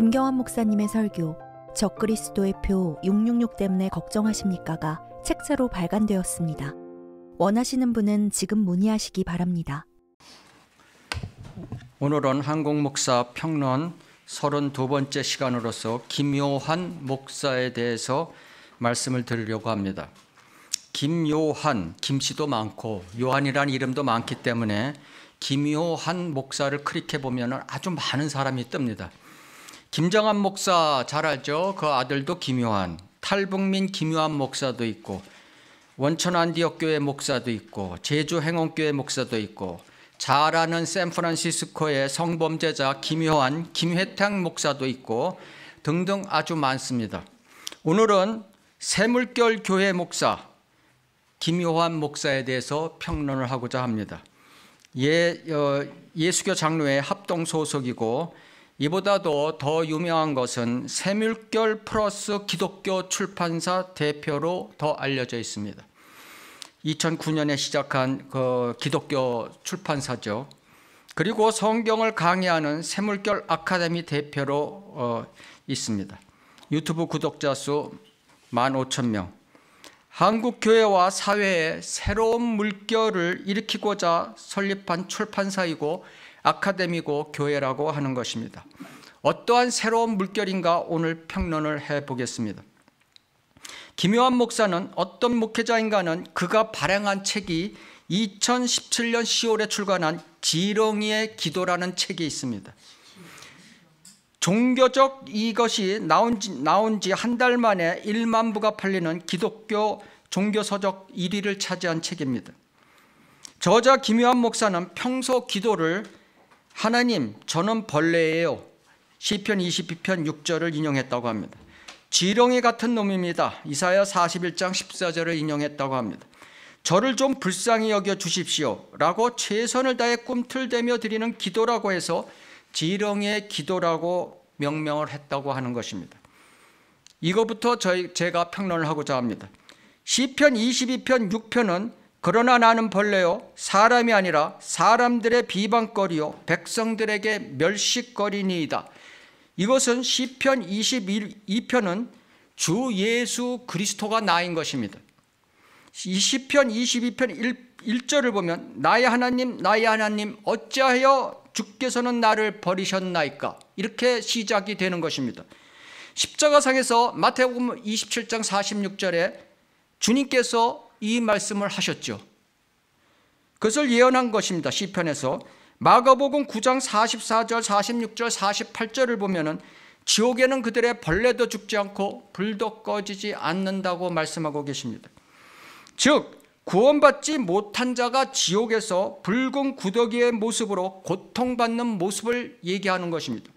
김경환 목사님의 설교 적그리스도의 표 666 때문에 걱정하십니까가 책자로 발간되었습니다. 원하시는 분은 지금 문의하시기 바랍니다. 오늘은 한국 목사 평론 32번째 시간으로서 김요한 목사에 대해서 말씀을 드리려고 합니다. 김요한, 김씨도 많고 요한이라 이름도 많기 때문에 김요한 목사를 클릭해 보면 아주 많은 사람이 뜹니다. 김정한 목사 잘 알죠? 그 아들도 김요한, 탈북민 김요한 목사도 있고 원천 안디옥교회 목사도 있고 제주 행원교회 목사도 있고 잘 아는 샌프란시스코의 성범죄자 김요한, 김혜탕 목사도 있고 등등 아주 많습니다. 오늘은 새물결 교회 목사 김요한 목사에 대해서 평론을 하고자 합니다. 예, 어, 예수교 장로의 합동 소속이고 이보다도 더 유명한 것은 세물결 플러스 기독교 출판사 대표로 더 알려져 있습니다. 2009년에 시작한 그 기독교 출판사죠. 그리고 성경을 강의하는 세물결 아카데미 대표로 어, 있습니다. 유튜브 구독자 수 15,000명. 한국교회와 사회에 새로운 물결을 일으키고자 설립한 출판사이고 아카데미고 교회라고 하는 것입니다. 어떠한 새로운 물결인가 오늘 평론을 해 보겠습니다. 김요한 목사는 어떤 목회자인가는 그가 발행한 책이 2017년 10월에 출간한 지렁이의 기도라는 책이 있습니다. 종교적 이것이 나온 지, 나온 지한달 만에 1만 부가 팔리는 기독교 종교서적 1위를 차지한 책입니다. 저자 김요한 목사는 평소 기도를 하나님, 저는 벌레예요. 시편 22편 6절을 인용했다고 합니다. 지렁이 같은 놈입니다. 이사야 41장 14절을 인용했다고 합니다. 저를 좀 불쌍히 여겨 주십시오. 라고 최선을 다해 꿈틀대며 드리는 기도라고 해서 지렁의 기도라고 명명을 했다고 하는 것입니다. 이거부터 저희, 제가 평론을 하고자 합니다. 시편 22편 6편은 그러나 나는 벌레요 사람이 아니라 사람들의 비방거리요 백성들에게 멸시거리니이다. 이것은 시편 22편은 주 예수 그리스도가 나인 것입니다. 시편 22편 1, 절을 보면 나의 하나님 나의 하나님 어찌하여 주께서는 나를 버리셨나이까 이렇게 시작이 되는 것입니다. 십자가상에서 마태복음 27장 46절에 주님께서 이 말씀을 하셨죠. 그것을 예언한 것입니다. 시편에서 마가복음 9장 44절, 46절, 48절을 보면은 지옥에는 그들의 벌레도 죽지 않고 불도 꺼지지 않는다고 말씀하고 계십니다. 즉 구원받지 못한 자가 지옥에서 붉은 구더기의 모습으로 고통받는 모습을 얘기하는 것입니다.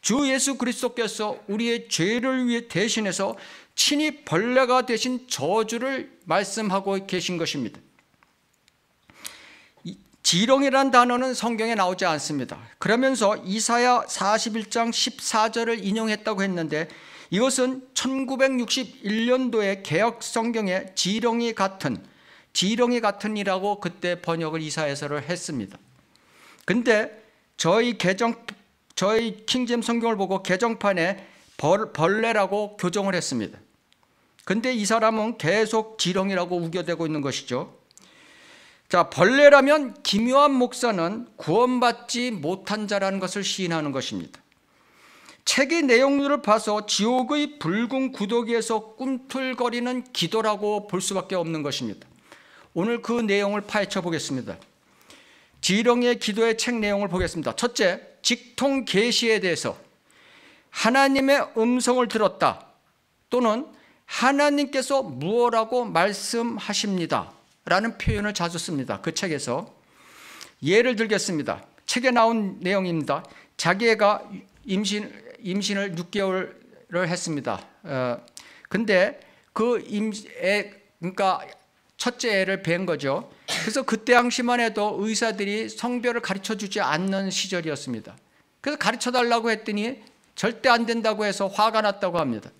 주 예수 그리스도께서 우리의 죄를 위해 대신해서 친히 벌레가 되신 저주를 말씀하고 계신 것입니다. 지렁이란 단어는 성경에 나오지 않습니다. 그러면서 이사야 41장 14절을 인용했다고 했는데 이것은 1961년도에 개혁 성경에 지렁이 같은 지렁이 같은이라고 그때 번역을 이사야서를 했습니다. 근데 저희 개정 저희 킹잼 성경을 보고 개정판에 벌, 벌레라고 교정을 했습니다. 근데 이 사람은 계속 지렁이라고 우겨대고 있는 것이죠. 자, 벌레라면 김요한 목사는 구원받지 못한 자라는 것을 시인하는 것입니다. 책의 내용들을 봐서 지옥의 붉은 구더기에서 꿈틀거리는 기도라고 볼 수밖에 없는 것입니다. 오늘 그 내용을 파헤쳐 보겠습니다. 지령의 기도의 책 내용을 보겠습니다. 첫째, 직통 계시에 대해서 하나님의 음성을 들었다 또는 하나님께서 무엇라고 말씀하십니다. 라는 표현을 자주 씁니다. 그 책에서. 예를 들겠습니다. 책에 나온 내용입니다. 자기가 임신, 임신을 6개월을 했습니다. 어, 근데 그 임애, 그러니까 첫째 애를 뵌 거죠. 그래서 그때 당시만 해도 의사들이 성별을 가르쳐 주지 않는 시절이었습니다. 그래서 가르쳐 달라고 했더니 절대 안 된다고 해서 화가 났다고 합니다.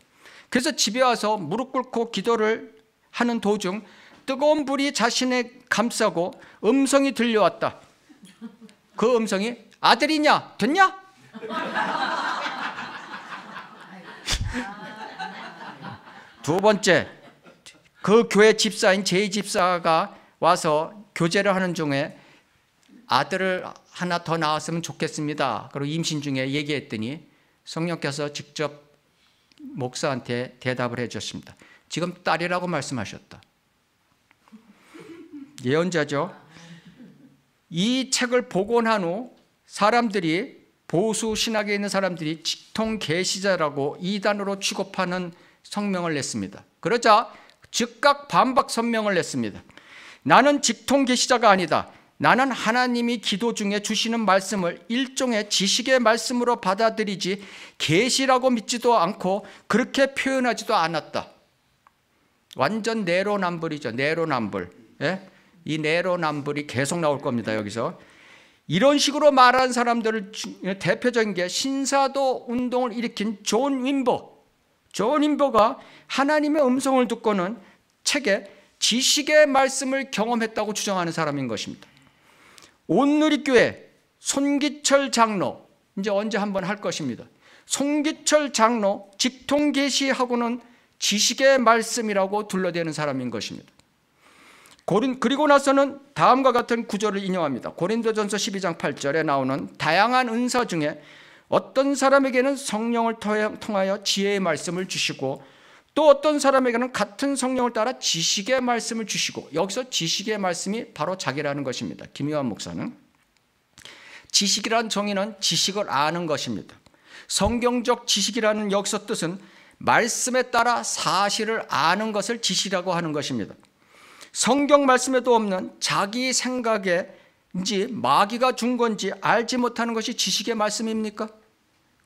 그래서 집에 와서 무릎 꿇고 기도를 하는 도중 뜨거운 불이 자신의 감싸고 음성이 들려왔다. 그 음성이 아들이냐? 됐냐? 두 번째, 그 교회 집사인 제2집사가 와서 교제를 하는 중에 아들을 하나 더 낳았으면 좋겠습니다. 그리고 임신 중에 얘기했더니 성령께서 직접 목사한테 대답을 해줬습니다. 지금 딸이라고 말씀하셨다. 예언자죠. 이 책을 복원한 후 사람들이 보수 신학에 있는 사람들이 직통 계시자라고 이단으로 취급하는 성명을 냈습니다. 그러자 즉각 반박 성명을 냈습니다. 나는 직통 계시자가 아니다. 나는 하나님이 기도 중에 주시는 말씀을 일종의 지식의 말씀으로 받아들이지 계시라고 믿지도 않고 그렇게 표현하지도 않았다. 완전 내로남불이죠. 내로남불. 예? 이 내로남불이 계속 나올 겁니다. 여기서. 이런 식으로 말하는 사람들을 예, 대표적인 게 신사도 운동을 일으킨 존 윈버. 존 윈버가 하나님의 음성을 듣고는 책에 지식의 말씀을 경험했다고 주장하는 사람인 것입니다. 온누리교회 손기철 장로 이제 언제 한번 할 것입니다. 송기철 장로 직통 계시하고는 지식의 말씀이라고 둘러대는 사람인 것입니다. 고린, 그리고 나서는 다음과 같은 구절을 인용합니다. 고린도전서 12장 8절에 나오는 다양한 은사 중에 어떤 사람에게는 성령을 통하여 지혜의 말씀을 주시고 또 어떤 사람에게는 같은 성령을 따라 지식의 말씀을 주시고 여기서 지식의 말씀이 바로 자기라는 것입니다. 김요한 목사는 지식이란 정의는 지식을 아는 것입니다. 성경적 지식이라는 여기서 뜻은 말씀에 따라 사실을 아는 것을 지식라고 하는 것입니다. 성경 말씀에도 없는 자기 생각인지 마귀가 준 건지 알지 못하는 것이 지식의 말씀입니까?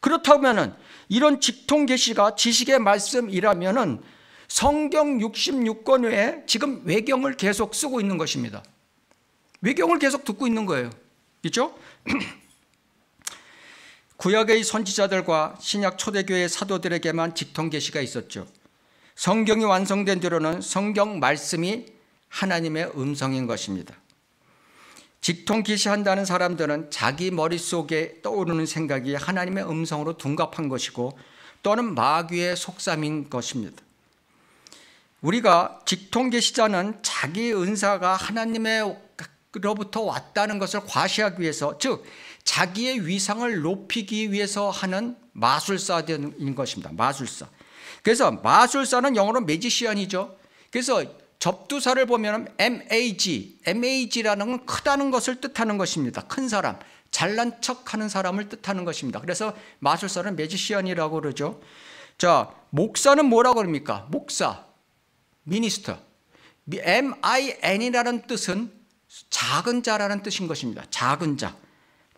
그렇다면은 이런 직통 계시가 지식의 말씀이라면은 성경 66권 외에 지금 외경을 계속 쓰고 있는 것입니다. 외경을 계속 듣고 있는 거예요. 있죠? 구약의 선지자들과 신약 초대교회 사도들에게만 직통 계시가 있었죠. 성경이 완성된 뒤로는 성경 말씀이 하나님의 음성인 것입니다. 직통기시한다는 사람들은 자기 머릿속에 떠오르는 생각이 하나님의 음성으로 둔갑한 것이고 또는 마귀의 속삼인 것입니다. 우리가 직통계시자는 자기 은사가 하나님의로부터 왔다는 것을 과시하기 위해서 즉 자기의 위상을 높이기 위해서 하는 마술사인 것입니다. 마술사. 그래서 마술사는 영어로 매지시이죠 그래서 접두사를 보면 MAG, MAG라는 건 크다는 것을 뜻하는 것입니다. 큰 사람, 잘난 척하는 사람을 뜻하는 것입니다. 그래서 마술사는 매지시언이라고 그러죠. 자, 목사는 뭐라고 합니까 목사, 미니스터. MIN이라는 뜻은 작은 자라는 뜻인 것입니다. 작은 자.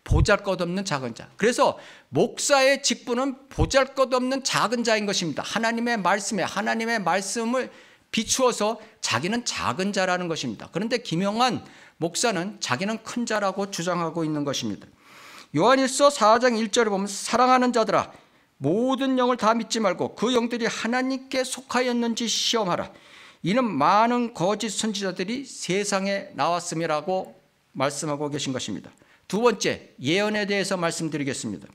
보잘것없는 작은 자. 그래서 목사의 직분은 보잘것없는 작은 자인 것입니다. 하나님의 말씀에 하나님의 말씀을 비추어서 자기는 작은 자라는 것입니다. 그런데 김영환 목사는 자기는 큰 자라고 주장하고 있는 것입니다. 요한일서 4장 1절을 보면 사랑하는 자들아 모든 영을 다 믿지 말고 그 영들이 하나님께 속하였는지 시험하라. 이는 많은 거짓 선지자들이 세상에 나왔음이라고 말씀하고 계신 것입니다. 두 번째 예언에 대해서 말씀드리겠습니다.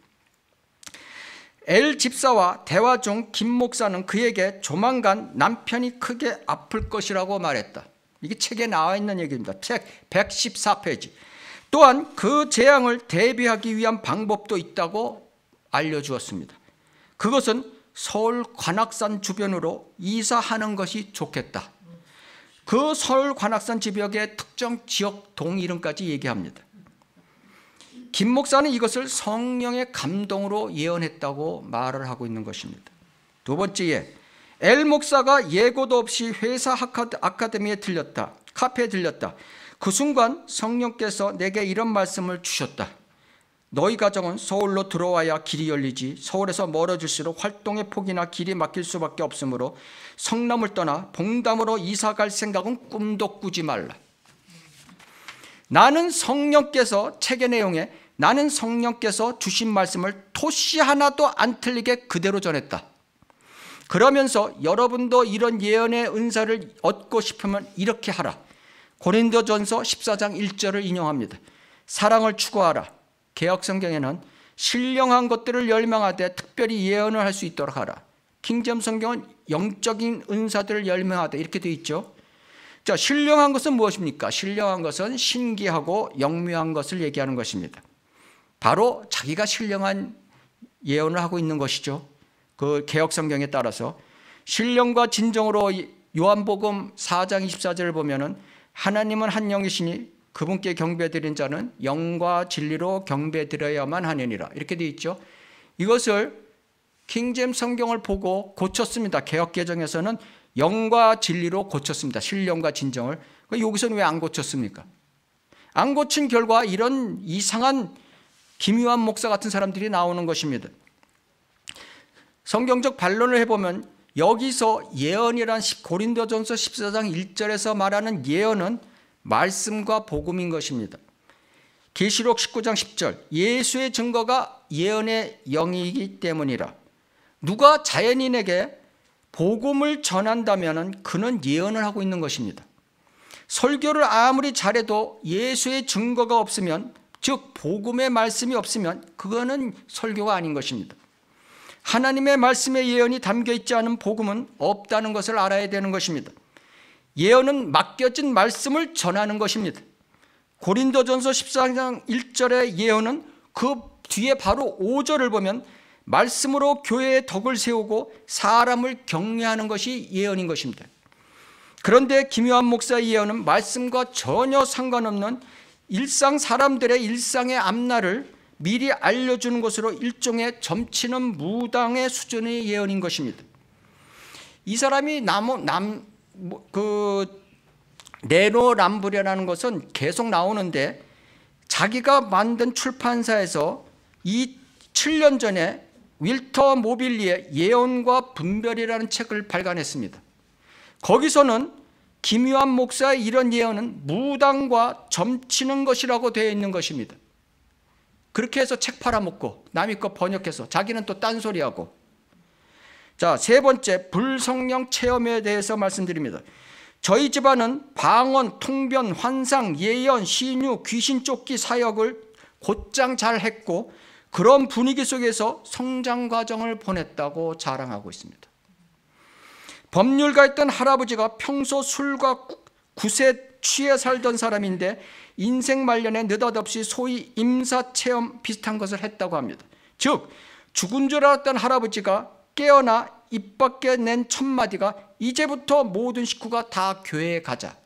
엘 집사와 대화 중 김 목사는 그에게 조만간 남편이 크게 아플 것이라고 말했다. 이게 책에 나와 있는 얘기입니다. 책 114페이지. 또한 그 재앙을 대비하기 위한 방법도 있다고 알려주었습니다. 그것은 서울 관악산 주변으로 이사하는 것이 좋겠다. 그 서울 관악산 지역의 특정 지역 동 이름까지 얘기합니다. 김 목사는 이것을 성령의 감동으로 예언했다고 말을 하고 있는 것입니다. 두 번째에 엘 목사가 예고도 없이 회사 아카데미에 들렸다. 카페에 들렸다. 그 순간 성령께서 내게 이런 말씀을 주셨다. 너희 가정은 서울로 들어와야 길이 열리지 서울에서 멀어질수록 활동의 폭이나 길이 막힐 수밖에 없으므로 성남을 떠나 봉담으로 이사갈 생각은 꿈도 꾸지 말라. 나는 성령께서 책의 내용에 나는 성령께서 주신 말씀을 토시 하나도 안 틀리게 그대로 전했다. 그러면서 여러분도 이런 예언의 은사를 얻고 싶으면 이렇게 하라. 고린도전서 14장 1절을 인용합니다. 사랑을 추구하라. 개혁 성경에는 신령한 것들을 열명하되 특별히 예언을 할 수 있도록 하라. 킹점 성경은 영적인 은사들을 열명하되 이렇게 돼 있죠. 자, 신령한 것은 무엇입니까? 신령한 것은 신기하고 영묘한 것을 얘기하는 것입니다. 바로 자기가 신령한 예언을 하고 있는 것이죠. 그 개혁 성경에 따라서 신령과 진정으로 요한복음 4장 24절을 보면은 하나님은 한 영이시니 그분께 경배드린 자는 영과 진리로 경배드려야만 하느니라 이렇게 돼 있죠. 이것을 킹잼 성경을 보고 고쳤습니다. 개혁 개정에서는 영과 진리로 고쳤습니다. 신령과 진정을. 그러니까 여기서는 왜 안 고쳤습니까? 안 고친 결과 이런 이상한 김유한 목사 같은 사람들이 나오는 것입니다. 성경적 반론을 해보면 여기서 예언이란 고린도전서 14장 1절에서 말하는 예언은 말씀과 복음인 것입니다. 계시록 19장 10절 예수의 증거가 예언의 영이기 때문이라 누가 자연인에게 복음을 전한다면 그는 예언을 하고 있는 것입니다. 설교를 아무리 잘해도 예수의 증거가 없으면 즉 복음의 말씀이 없으면 그거는 설교가 아닌 것입니다. 하나님의 말씀의 예언이 담겨 있지 않은 복음은 없다는 것을 알아야 되는 것입니다. 예언은 맡겨진 말씀을 전하는 것입니다. 고린도전서 14장 1절의 예언은 그 뒤에 바로 5절을 보면 말씀으로 교회의 덕을 세우고 사람을 격려하는 것이 예언인 것입니다. 그런데 김요한 목사의 예언은 말씀과 전혀 상관없는 일상 사람들의 일상의 앞날을 미리 알려주는 것으로 일종의 점치는 무당의 수준의 예언인 것입니다. 이 사람이 남, 남, 뭐, 그, 네로람브레라는 것은 계속 나오는데 자기가 만든 출판사에서 이 7년 전에 윌터 모빌리의 예언과 분별이라는 책을 발간했습니다. 거기서는 김유한 목사의 이런 예언은 무당과 점치는 것이라고 되어 있는 것입니다. 그렇게 해서 책 팔아먹고 남의 것 번역해서 자기는 또 딴소리하고 자, 세 번째 불성령 체험에 대해서 말씀드립니다. 저희 집안은 방언, 통변, 환상, 예언, 시뉴, 귀신 쫓기 사역을 곧장 잘 했고 그런 분위기 속에서 성장 과정을 보냈다고 자랑하고 있습니다. 법률가였던 할아버지가 평소 술과 구세 취해 살던 사람인데 인생 말년에 느닷없이 소위 임사체험 비슷한 것을 했다고 합니다. 즉 죽은 줄 알았던 할아버지가 깨어나 입 밖에 낸 첫마디가 이제부터 모든 식구가 다 교회에 가자.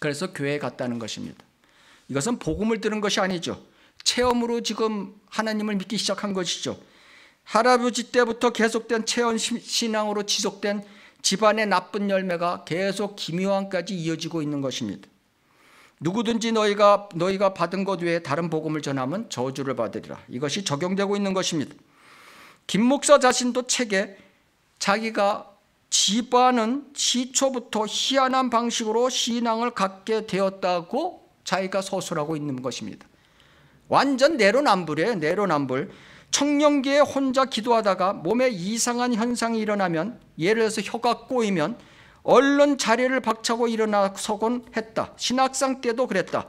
그래서 교회에 갔다는 것입니다. 이것은 복음을 들은 것이 아니죠. 체험으로 지금 하나님을 믿기 시작한 것이죠. 할아버지 때부터 계속된 체험 신앙으로 지속된 집안의 나쁜 열매가 계속 김요한까지 이어지고 있는 것입니다. 누구든지 너희가 너희가 받은 것 외에 다른 복음을 전하면 저주를 받으리라. 이것이 적용되고 있는 것입니다. 김 목사 자신도 책에 자기가 집안은 시초부터 희한한 방식으로 신앙을 갖게 되었다고 자기가 서술하고 있는 것입니다. 완전 내로남불이에요. 내로남불. 청년기에 혼자 기도하다가 몸에 이상한 현상이 일어나면 예를 들어서 혀가 꼬이면 얼른 자리를 박차고 일어나서곤 했다. 신학상 때도 그랬다.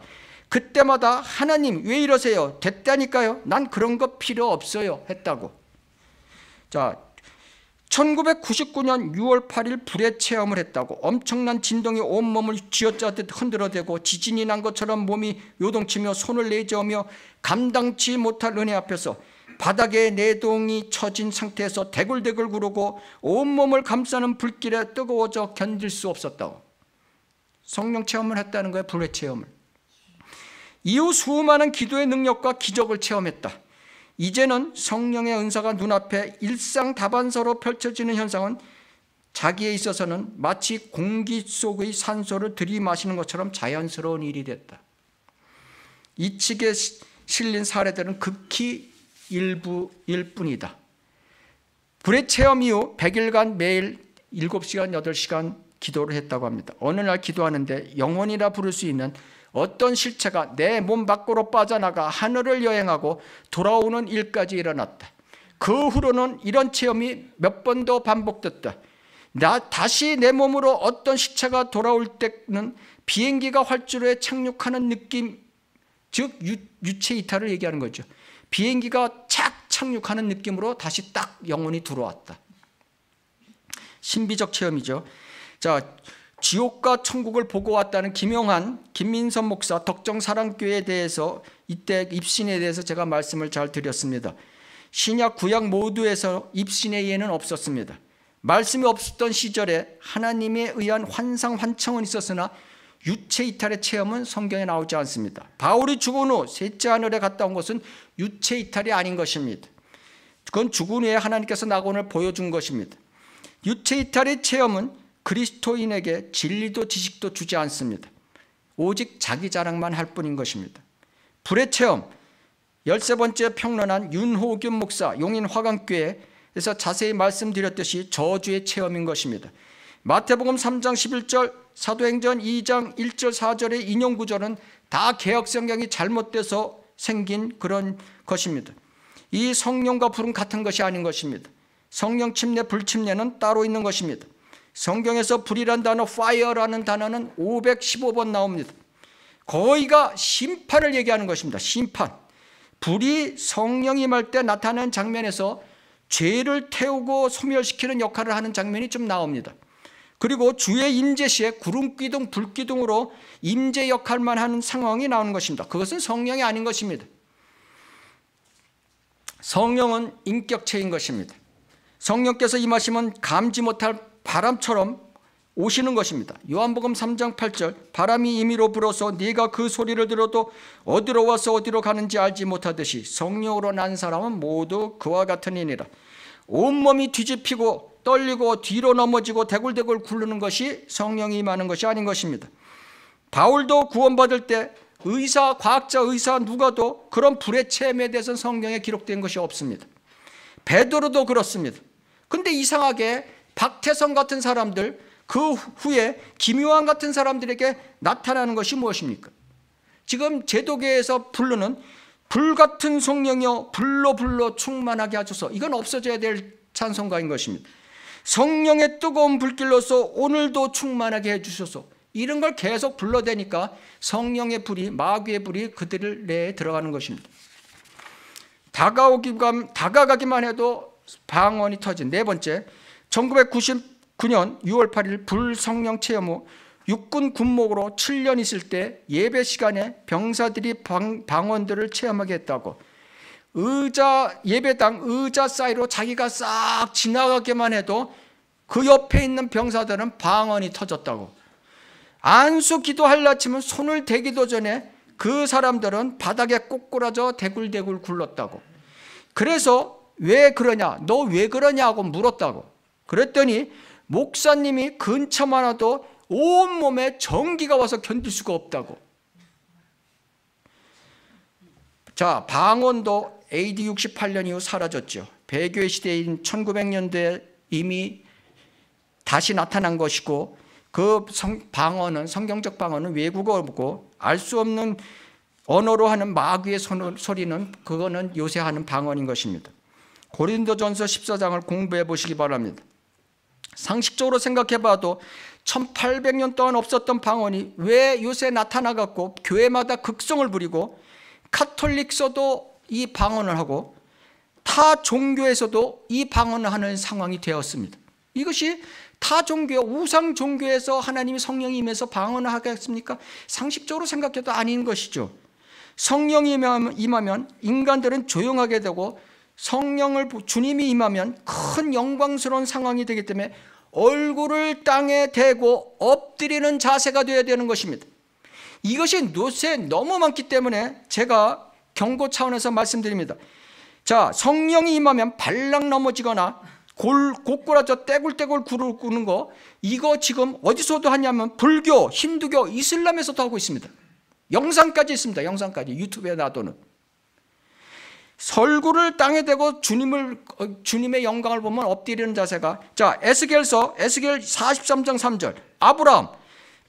그때마다 하나님 왜 이러세요? 됐다니까요. 난 그런 거 필요 없어요. 했다고. 자, 1999년 6월 8일 불의 체험을 했다고 엄청난 진동이 온몸을 쥐어짜듯 흔들어대고 지진이 난 것처럼 몸이 요동치며 손을 내저으며 감당치 못할 은혜 앞에서 바닥에 내동이 처진 상태에서 대굴대굴 구르고 온몸을 감싸는 불길에 뜨거워져 견딜 수 없었다고 성령 체험을 했다는 거예요 불의 체험을 이후 수많은 기도의 능력과 기적을 체험했다 이제는 성령의 은사가 눈앞에 일상 다반사로 펼쳐지는 현상은 자기에 있어서는 마치 공기 속의 산소를 들이마시는 것처럼 자연스러운 일이 됐다. 이 측에 실린 사례들은 극히 일부일 뿐이다. 불의 체험 이후 100일간 매일 7시간, 8시간 기도를 했다고 합니다. 어느 날 기도하는데 영혼이라 부를 수 있는 어떤 실체가 내 몸 밖으로 빠져나가 하늘을 여행하고 돌아오는 일까지 일어났다. 그 후로는 이런 체험이 몇 번도 반복됐다. 나 다시 내 몸으로 어떤 시체가 돌아올 때는 비행기가 활주로에 착륙하는 느낌, 즉 유, 체 이탈을 얘기하는 거죠. 비행기가 착 착륙하는 느낌으로 다시 딱 영혼이 들어왔다. 신비적 체험이죠. 자, 지옥과 천국을 보고 왔다는 김영한 김민선 목사, 덕정사랑교회에 대해서 이때 입신에 대해서 제가 말씀을 잘 드렸습니다. 신약 구약 모두에서 입신의 예는 없었습니다. 말씀이 없었던 시절에 하나님에 의한 환상 환청은 있었으나 유체 이탈의 체험은 성경에 나오지 않습니다. 바울이 죽은 후 셋째 하늘에 갔다 온 것은 유체 이탈이 아닌 것입니다. 그건 죽은 후에 하나님께서 낙원을 보여준 것입니다. 유체 이탈의 체험은 그리스도인에게 진리도 지식도 주지 않습니다. 오직 자기 자랑만 할 뿐인 것입니다. 불의 체험, 13번째 평론한 윤호균 목사 용인 화강교회에서 자세히 말씀드렸듯이 저주의 체험인 것입니다. 마태복음 3장 11절, 사도행전 2장 1절 4절의 인용 구절은 다 개혁 성경이 잘못돼서 생긴 그런 것입니다. 이 성령과 불은 같은 것이 아닌 것입니다. 성령 침례, 불침례는 따로 있는 것입니다. 성경에서 불이란 단어 fire라는 단어는 515번 나옵니다. 거의가 심판을 얘기하는 것입니다. 심판. 불이 성령이 말 때 나타나는 장면에서 죄를 태우고 소멸시키는 역할을 하는 장면이 좀 나옵니다. 그리고 주의 임재 시에 구름 기둥, 불 기둥으로 임재 역할만 하는 상황이 나오는 것입니다. 그것은 성령이 아닌 것입니다. 성령은 인격체인 것입니다. 성령께서 임하시면 감지 못할 바람처럼 오시는 것입니다. 요한복음 3장 8절 바람이 임의로 불어서 네가 그 소리를 들어도 어디로 와서 어디로 가는지 알지 못하듯이 성령으로 난 사람은 모두 그와 같으니라. 온몸이 뒤집히고 떨리고 뒤로 넘어지고 대굴대굴 굴르는 것이 성령이 임하 것이 아닌 것입니다. 바울도 구원받을 때 의사, 과학자, 의사 누가도 그런 불의 체험에 대해서 성경에 기록된 것이 없습니다. 베드로도 그렇습니다. 근데 이상하게 박태성 같은 사람들 그 후에 김요한 같은 사람들에게 나타나는 것이 무엇입니까? 지금 제도계에서 부르는 불같은 성령여 불로 불로 충만하게 하소서 이건 없어져야 될 찬송가인 것입니다. 성령의 뜨거운 불길로서 오늘도 충만하게 해주소서 이런 걸 계속 불러대니까 성령의 불이 마귀의 불이 그들을 내에 들어가는 것입니다. 다가오기만 다가가기만 해도 방언이 터진 네 번째 1999년 6월 8일 불성령 체험 후 육군 군목으로 7년 있을 때 예배 시간에 병사들이 방, 방원들을 체험하게 했다고 의자 예배당 의자 사이로 자기가 싹 지나가기만 해도 그 옆에 있는 병사들은 방언이 터졌다고 안수 기도할라 치면 손을 대기도 전에 그 사람들은 바닥에 꼬꾸라져 대굴대굴 굴렀다고 그래서 왜 그러냐 너 왜 그러냐고 물었다고 그랬더니 목사님이 근처만 와도 온몸에 전기가 와서 견딜 수가 없다고. 자, 방언도 AD 68년 이후 사라졌죠. 배교의 시대인 1900년대에 이미 다시 나타난 것이고 그 방언은 성경적 방언은 외국어고 알 수 없는 언어로 하는 마귀의 소리는 그거는 요새 하는 방언인 것입니다. 고린도전서 14장을 공부해 보시기 바랍니다. 상식적으로 생각해봐도 1800년 동안 없었던 방언이 왜 요새 나타나갖고 교회마다 극성을 부리고 카톨릭서도 이 방언을 하고 타 종교에서도 이 방언을 하는 상황이 되었습니다. 이것이 타 종교, 우상 종교에서 하나님이 성령이 임서 방언을 하겠습니까? 상식적으로 생각해도 아닌 것이죠. 성령이 임하면 인간들은 조용하게 되고 성령을 주님이 임하면 큰 영광스러운 상황이 되기 때문에 얼굴을 땅에 대고 엎드리는 자세가 되어야 되는 것입니다. 이것이 요새 너무 많기 때문에 제가 경고 차원에서 말씀드립니다. 자, 성령이 임하면 발락 넘어지거나 골, 고꾸라져 떼굴떼굴 구르는 거 이거 지금 어디서도 하냐면 불교, 힌두교, 이슬람에서도 하고 있습니다. 영상까지 있습니다. 영상까지 유튜브에 놔두는. 설구를 땅에 대고 주님을 어, 주님의 영광을 보면 엎드리는 자세가 자 에스겔서 에스겔 43장 3절 아브라함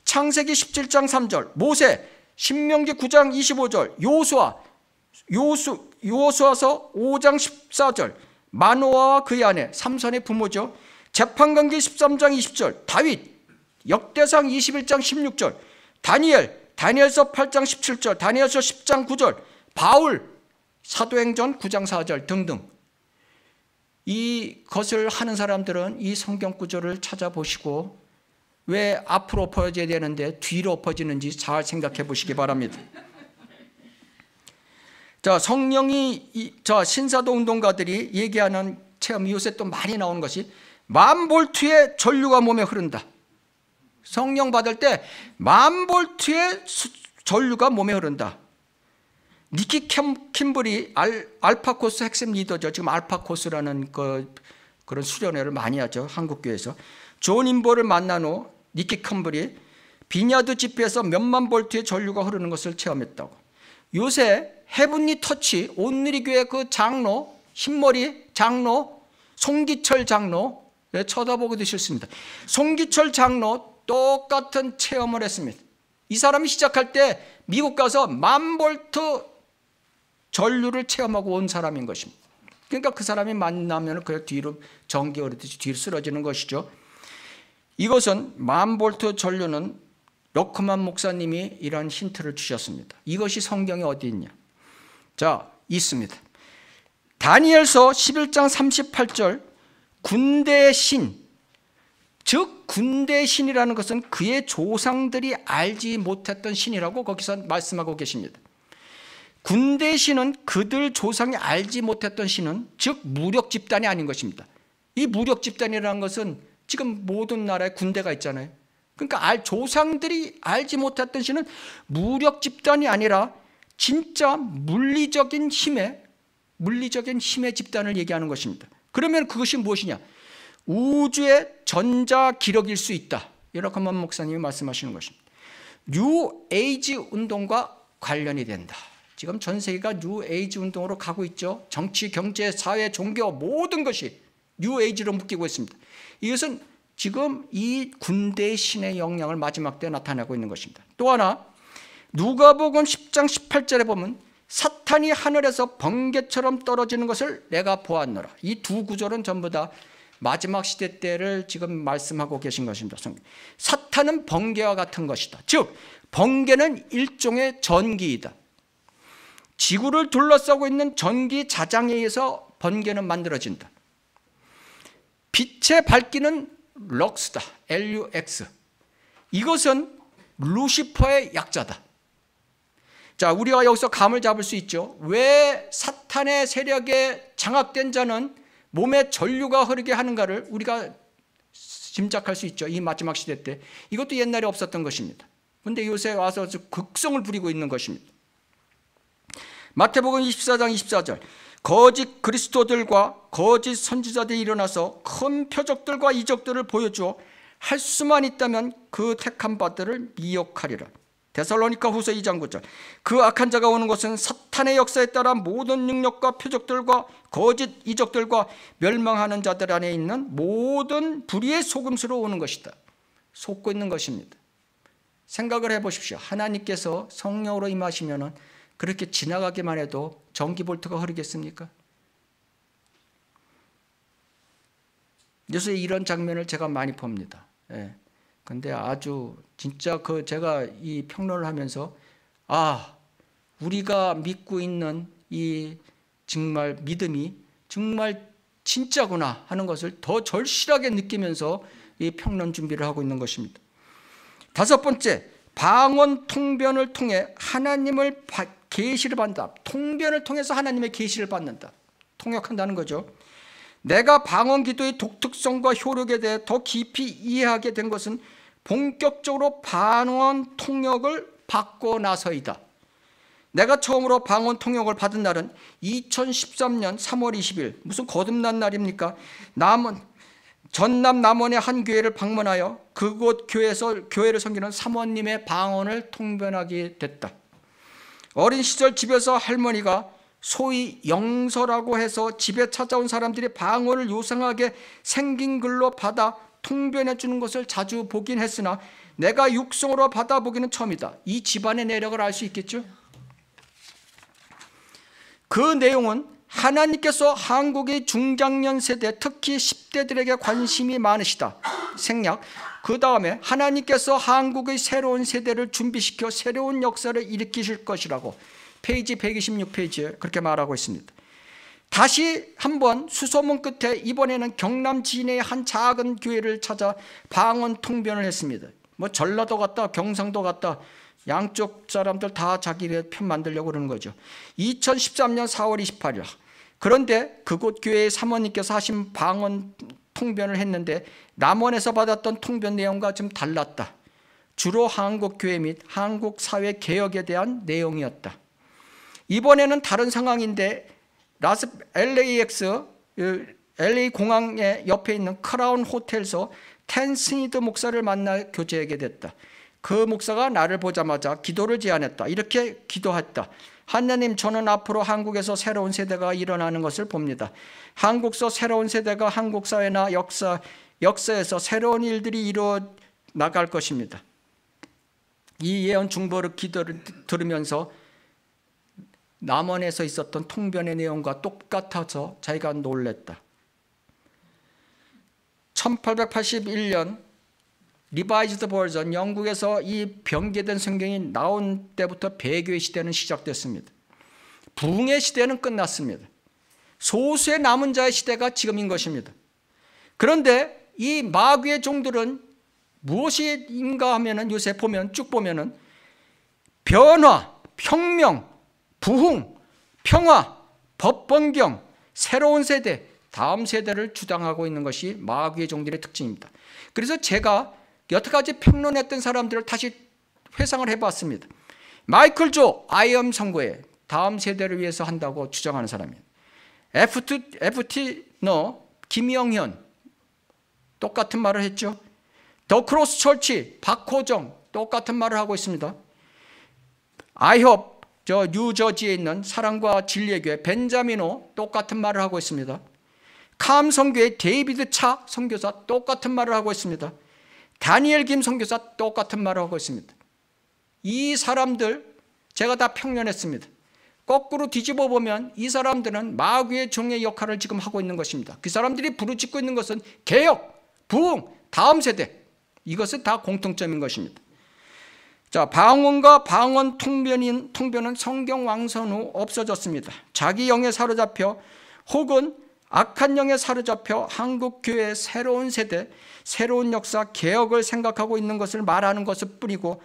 창세기 17장 3절 모세 신명기 9장 25절 요수아 요수 요수아서 5장 14절 마노아와 그의 아내 삼선의 부모죠 재판관기 13장 20절 다윗 역대상 21장 16절 다니엘 다니엘서 8장 17절 다니엘서 10장 9절 바울 사도행전 9장 4절 등등 이것을 하는 사람들은 이 성경 구절을 찾아보시고 왜 앞으로 퍼져야 되는데 뒤로 퍼지는지잘 생각해 보시기 바랍니다. 자, 성령이 자 신사도 운동가들이 얘기하는 체험 요새 또 많이 나오는 것이 만 볼트의 전류가 몸에 흐른다. 성령 받을 때 만 볼트의 전류가 몸에 흐른다. 니키 킴블이 알, 파코스 핵심 리더죠. 지금 알파코스라는 그, 그런 수련회를 많이 하죠. 한국교회에서. 존 인보를 만난 후 니키 킴블이 비냐드 집회에서 몇만 볼트의 전류가 흐르는 것을 체험했다고. 요새 해븐니 터치 온누리교회 그 장로 흰머리 장로 송기철 장로 네, 쳐다보기도 싫습니다. 송기철 장로 똑같은 체험을 했습니다. 이 사람이 시작할 때 미국 가서 만 볼트 전류를 체험하고 온 사람인 것입니다. 그러니까 그 사람이 만나면 그 뒤로 전기 흐르듯이 뒤로 쓰러지는 것이죠. 이것은 만볼트 전류는 로크만 목사님이 이런 힌트를 주셨습니다. 이것이 성경에 어디 있냐? 자, 있습니다. 다니엘서 11장 38절 군대 신, 즉 군대 신이라는 것은 그의 조상들이 알지 못했던 신이라고 거기서 말씀하고 계십니다. 군대 신은 그들 조상이 알지 못했던 신은 즉 무력 집단이 아닌 것입니다. 이 무력 집단이라는 것은 지금 모든 나라에 군대가 있잖아요. 그러니까 알 조상들이 알지 못했던 신은 무력 집단이 아니라 진짜 물리적인 힘의 물리적인 힘의 집단을 얘기하는 것입니다. 그러면 그것이 무엇이냐? 우주의 전자 기력일 수 있다. 여러카만 목사님이 말씀하시는 것입니다. 뉴 에이지 운동과 관련이 된다. 지금 전 세계가 뉴 에이지 운동으로 가고 있죠. 정치, 경제, 사회, 종교 모든 것이 뉴 에이지로 묶이고 있습니다. 이것은 지금 이 군대 신의 영향을 마지막 때 나타내고 있는 것입니다. 또 하나 누가복음 10장 18절에 보면 사탄이 하늘에서 번개처럼 떨어지는 것을 내가 보았노라. 이 두 구절은 전부 다 마지막 시대 때를 지금 말씀하고 계신 것입니다. 사탄은 번개와 같은 것이다. 즉 번개는 일종의 전기이다. 지구를 둘러싸고 있는 전기 자장에 의해서 번개는 만들어진다. 빛의 밝기는 럭스다. LUX. 이것은 루시퍼의 약자다. 자, 우리가 여기서 감을 잡을 수 있죠. 왜 사탄의 세력에 장악된 자는 몸에 전류가 흐르게 하는가를 우리가 짐작할 수 있죠. 이 마지막 시대 때. 이것도 옛날에 없었던 것입니다. 근데 요새 와서 극성을 부리고 있는 것입니다. 마태복음 24장 24절 거짓 그리스도들과 거짓 선지자들이 일어나서 큰 표적들과 이적들을 보여주어 할 수만 있다면 그 택한 바들을 미혹하리라. 데살로니카 후서 2장 9절 그 악한 자가 오는 것은 사탄의 역사에 따라 모든 능력과 표적들과 거짓 이적들과 멸망하는 자들 안에 있는 모든 불의의 소금수로 오는 것이다. 속고 있는 것입니다. 생각을 해보십시오. 하나님께서 성령으로 임하시면 그렇게 지나가기만 해도 전기볼트가 흐르겠습니까? 뉴스에 이런 장면을 제가 많이 봅니다. 예. 근데 아주 진짜 그 제가 이 평론을 하면서 아, 우리가 믿고 있는 이 정말 믿음이 정말 진짜구나 하는 것을 더 절실하게 느끼면서 이 평론 준비를 하고 있는 것입니다. 다섯 번째, 방언 통변을 통해 하나님을 계시를 받는다. 통변을 통해서 하나님의 계시를 받는다. 통역한다는 거죠. 내가 방언 기도의 독특성과 효력에 대해 더 깊이 이해하게 된 것은 본격적으로 방언 통역을 받고 나서이다. 내가 처음으로 방언 통역을 받은 날은 2013년 3월 20일 무슨 거듭난 날입니까? 남은 전남 남원의 한 교회를 방문하여 그곳 교회에서 교회를 섬기는 사모님의 방언을 통변하게 됐다. 어린 시절 집에서 할머니가 소위 영서라고 해서 집에 찾아온 사람들이 방어를 요상하게 생긴 글로 받아 통변해 주는 것을 자주 보긴 했으나 내가 육성으로 받아보기는 처음이다. 이 집안의 내력을 알 수 있겠죠? 그 내용은 하나님께서 한국의 중장년 세대 특히 10대들에게 관심이 많으시다. 생략 그 다음에 하나님께서 한국의 새로운 세대를 준비시켜 새로운 역사를 일으키실 것이라고 페이지 126페이지에 그렇게 말하고 있습니다. 다시 한번 수소문 끝에 이번에는 경남 진해의 한 작은 교회를 찾아 방언 통변을 했습니다. 뭐 전라도 갔다 경상도 갔다 양쪽 사람들 다 자기네 편 만들려고 그러는 거죠. 2013년 4월 28일 그런데 그곳 교회의 사모님께서 하신 방언 통변을 했는데 남원에서 받았던 통변 내용과 좀 달랐다. 주로 한국 교회 및 한국 사회 개혁에 대한 내용이었다. 이번에는 다른 상황인데 라스 LAX LA 그 공항의 옆에 있는 크라운 호텔에서 텐 스니드 목사를 만나 교제하게 됐다. 그 목사가 나를 보자마자 기도를 제안했다. 이렇게 기도했다. 하나님 저는 앞으로 한국에서 새로운 세대가 일어나는 것을 봅니다. 한국서 새로운 세대가 한국 사회나 역사 역사에서 새로운 일들이 이루어 나갈 것입니다. 이 예언 중보를 기도를 들으면서 남원에서 있었던 통변의 내용과 똑같아서 자기가 놀랬다. 1881년 리바이즈드 버전 영국에서 이 변개된 성경이 나온 때부터 배교의 시대는 시작됐습니다. 부흥의 시대는 끝났습니다. 소수의 남은 자의 시대가 지금인 것입니다. 그런데 이 마귀의 종들은 무엇인가 하면은 요새 보면 쭉 보면은 변화, 혁명, 부흥, 평화, 법번경, 새로운 세대, 다음 세대를 주장하고 있는 것이 마귀의 종들의 특징입니다. 그래서 제가 여태까지 평론했던 사람들을 다시 회상을 해봤습니다. 마이클 조 아이엄 선거에 다음 세대를 위해서 한다고 주장하는 사람이에요. FT, 너 김영현 똑같은 말을 했죠. 더 크로스 철치 박호정 똑같은 말을 하고 있습니다. 아이홉 저 뉴저지에 있는 사랑과 진리교회 벤자미노 똑같은 말을 하고 있습니다. 캄 성교의 데이비드 차 선교사 똑같은 말을 하고 있습니다. 다니엘 김성교사 똑같은 말을 하고 있습니다. 이 사람들 제가 다 평론했습니다. 거꾸로 뒤집어 보면 이 사람들은 마귀의 종의 역할을 지금 하고 있는 것입니다. 그 사람들이 부르짖고 있는 것은 개혁, 부흥, 다음 세대 이것은 다 공통점인 것입니다. 자, 방언과 방언 통변인 통변은 성경 왕선 후 없어졌습니다. 자기 영에 사로잡혀 혹은 악한 영에 사로잡혀 한국 교회의 새로운 세대, 새로운 역사, 개혁을 생각하고 있는 것을 말하는 것을 뿐이고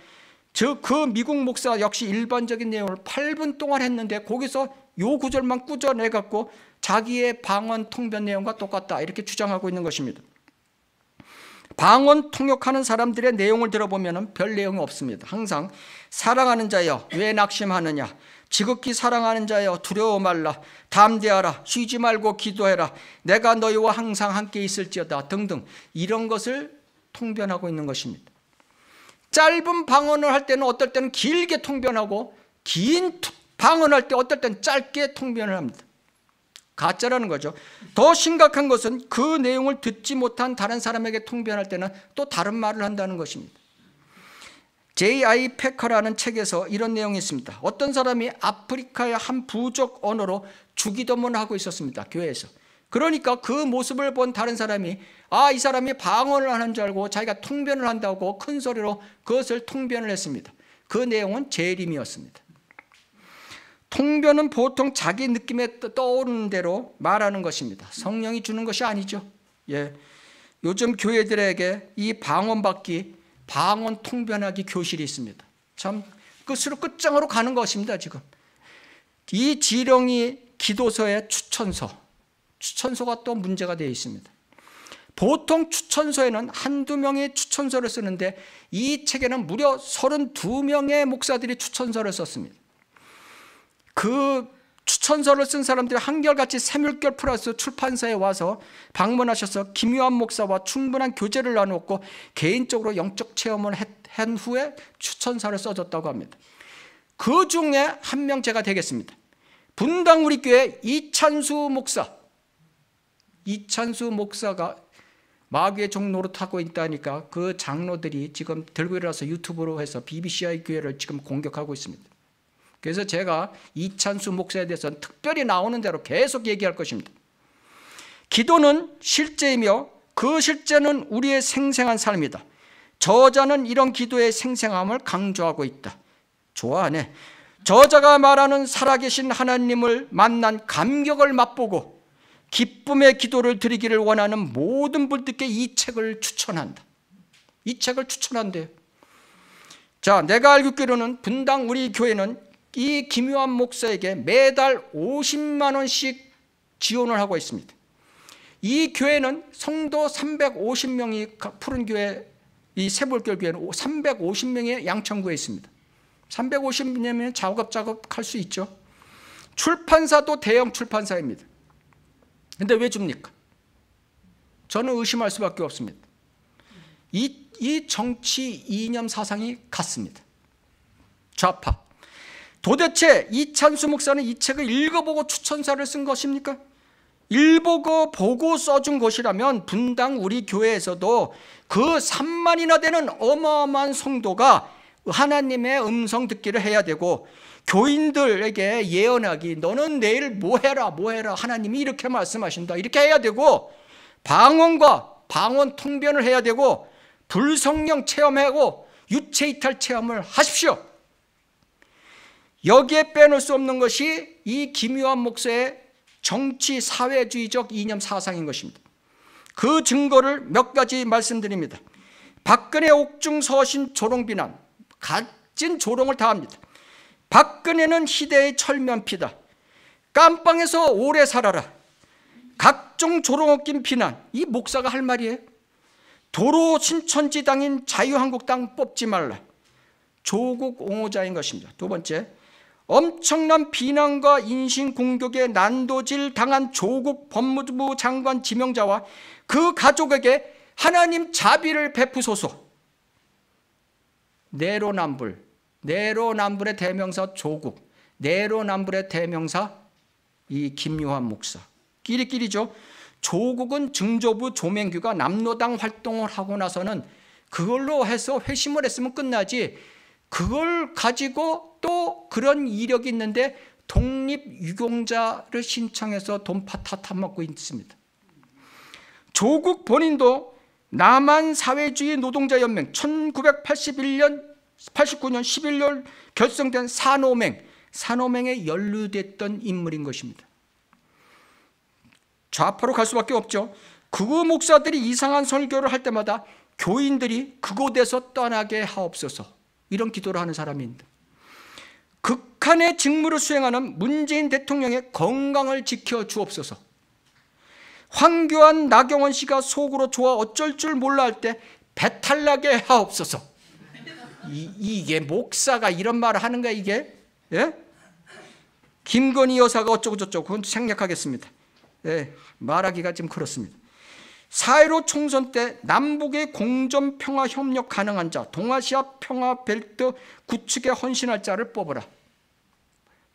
즉 그 미국 목사 역시 일반적인 내용을 8분 동안 했는데 거기서 요 구절만 꾸져내 갖고 자기의 방언 통변 내용과 똑같다 이렇게 주장하고 있는 것입니다. 방언 통역하는 사람들의 내용을 들어보면 별 내용이 없습니다. 항상 사랑하는 자여 왜 낙심하느냐 지극히 사랑하는 자여 두려워 말라 담대하라 쉬지 말고 기도해라 내가 너희와 항상 함께 있을지어다 등등 이런 것을 통변하고 있는 것입니다. 짧은 방언을 할 때는 어떨 때는 길게 통변하고 긴 방언할 때 어떨 때는 짧게 통변을 합니다. 가짜라는 거죠. 더 심각한 것은 그 내용을 듣지 못한 다른 사람에게 통변할 때는 또 다른 말을 한다는 것입니다. J.I. 패커라는 책에서 이런 내용이 있습니다. 어떤 사람이 아프리카의 한 부족 언어로 주기도문을 하고 있었습니다. 교회에서. 그러니까 그 모습을 본 다른 사람이 아, 이 사람이 방언을 하는 줄 알고 자기가 통변을 한다고 큰 소리로 그것을 통변을 했습니다. 그 내용은 재림이었습니다. 통변은 보통 자기 느낌에 떠오르는 대로 말하는 것입니다. 성령이 주는 것이 아니죠. 예. 요즘 교회들에게 이 방언받기 방언 통변하기 교실이 있습니다. 참 끝으로 끝장으로 가는 것입니다. 지금 이 지령이 기도서의 추천서, 추천서가 또 문제가 되어 있습니다. 보통 추천서에는 한두 명의 추천서를 쓰는데 이 책에는 무려 32명의 목사들이 추천서를 썼습니다. 그 추천서를 쓴 사람들이 한결같이 새물결 플러스 출판사에 와서 방문하셔서 김유한 목사와 충분한 교제를 나누었고 개인적으로 영적 체험을 한 후에 추천서를 써줬다고 합니다. 그 중에 한 명 제가 되겠습니다. 분당 우리 교회 이찬수 목사. 이찬수 목사가 마귀의 종로로 타고 있다니까 그 장로들이 지금 들고 일어나서 유튜브로 해서 BBCI 교회를 지금 공격하고 있습니다. 그래서 제가 이찬수 목사에 대해서는 특별히 나오는 대로 계속 얘기할 것입니다. 기도는 실제이며 그 실제는 우리의 생생한 삶이다. 저자는 이런 기도의 생생함을 강조하고 있다. 좋아하네. 저자가 말하는 살아계신 하나님을 만난 감격을 맛보고 기쁨의 기도를 드리기를 원하는 모든 분들께 이 책을 추천한다. 이 책을 추천한대요. 자, 내가 알기로는 분당 우리 교회는 이 김요한 목사에게 매달 50만 원씩 지원을 하고 있습니다. 이 교회는 성도 350명이 푸른 교회 이 세불결 교회는 350명의 양천구에 있습니다. 350명이면 작업작업 할수 있죠. 출판사도 대형 출판사입니다. 근데 왜 줍니까? 저는 의심할 수밖에 없습니다. 이, 이 정치 이념 사상이 같습니다. 좌파. 도대체 이찬수 목사는 이 책을 읽어보고 추천사를 쓴 것입니까? 일보고 보고 써준 것이라면 분당 우리 교회에서도 그 3만이나 되는 어마어마한 성도가 하나님의 음성 듣기를 해야 되고 교인들에게 예언하기 너는 내일 뭐해라 뭐해라 하나님이 이렇게 말씀하신다 이렇게 해야 되고 방언과 방언 통변을 해야 되고 불성령 체험하고 유체이탈 체험을 하십시오. 여기에 빼놓을 수 없는 것이 이 김요한 목사의 정치 사회주의적 이념 사상인 것입니다. 그 증거를 몇 가지 말씀드립니다. 박근혜 옥중 서신 조롱 비난, 갇진 조롱을 다합니다. 박근혜는 시대의 철면피다. 깜빵에서 오래 살아라. 각종 조롱 엮인 비난, 이 목사가 할 말이에요. 도로 신천지당인 자유한국당 뽑지 말라. 조국 옹호자인 것입니다. 두 번째, 엄청난 비난과 인신공격에 난도질 당한 조국 법무부 장관 지명자와 그 가족에게 하나님 자비를 베푸소서 내로남불 내로남불의 대명사 조국 내로남불의 대명사 이 김요한 목사 끼리끼리죠 조국은 증조부 조맹규가 남로당 활동을 하고 나서는 그걸로 해서 회심을 했으면 끝나지 그걸 가지고 또 그런 이력이 있는데 독립유공자를 신청해서 돈파 탓타먹고 있습니다. 조국 본인도 남한 사회주의 노동자 연맹 1981년 89년 11월 결성된 산호맹 산호맹에 연루됐던 인물인 것입니다. 좌파로 갈 수밖에 없죠. 그거 목사들이 이상한 설교를 할 때마다 교인들이 그곳에서 떠나게 하옵소서. 이런 기도를 하는 사람입니다. 극한의 직무를 수행하는 문재인 대통령의 건강을 지켜 주옵소서. 황교안 나경원 씨가 속으로 좋아 어쩔 줄 몰라 할 때 배탈나게 하옵소서. 이, 게 목사가 이런 말을 하는 거 이게? 예? 김건희 여사가 어쩌고 저쩌고 그건 생략하겠습니다. 예, 말하기가 좀 그렇습니다. 사회로 총선 때 남북의 공존 평화 협력 가능한 자, 동아시아 평화 벨트 구축에 헌신할 자를 뽑으라.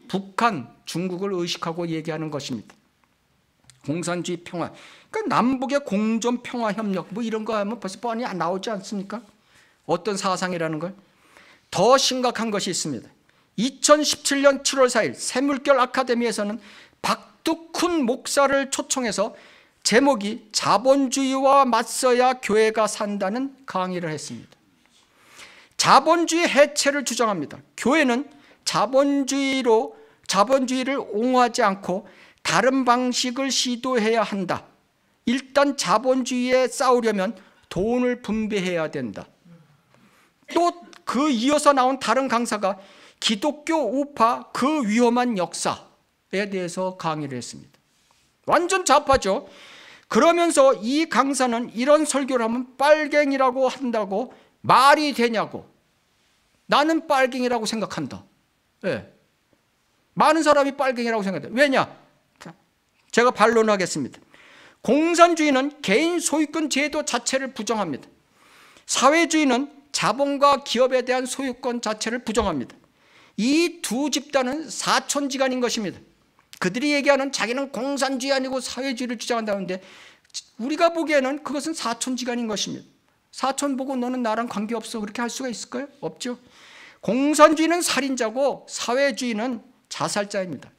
북한, 중국을 의식하고 얘기하는 것입니다. 공산주의 평화. 그러니까 남북의 공존 평화 협력 뭐 이런 거 하면 벌써 뻔히 나오지 않습니까? 어떤 사상이라는 걸? 더 심각한 것이 있습니다. 2017년 7월 4일 새물결 아카데미에서는 박두쿤 목사를 초청해서 제목이 자본주의와 맞서야 교회가 산다는 강의를 했습니다. 자본주의 해체를 주장합니다. 교회는 자본주의로 자본주의를 옹호하지 않고 다른 방식을 시도해야 한다. 일단 자본주의에 싸우려면 돈을 분배해야 된다. 또 그 이어서 나온 다른 강사가 기독교 우파 그 위험한 역사에 대해서 강의를 했습니다. 완전 좌파죠. 그러면서 이 강사는 이런 설교를 하면 빨갱이라고 한다고 말이 되냐고. 나는 빨갱이라고 생각한다. 네. 많은 사람이 빨갱이라고 생각한다. 왜냐? 제가 반론하겠습니다. 공산주의는 개인 소유권 제도 자체를 부정합니다. 사회주의는 자본과 기업에 대한 소유권 자체를 부정합니다. 이 두 집단은 사천지간인 것입니다. 그들이 얘기하는 자기는 공산주의 아니고 사회주의를 주장한다는데 우리가 보기에는 그것은 사촌지간인 것입니다. 사촌 보고 너는 나랑 관계없어 그렇게 할 수가 있을까요? 없죠. 공산주의는 살인자고 사회주의는 자살자입니다.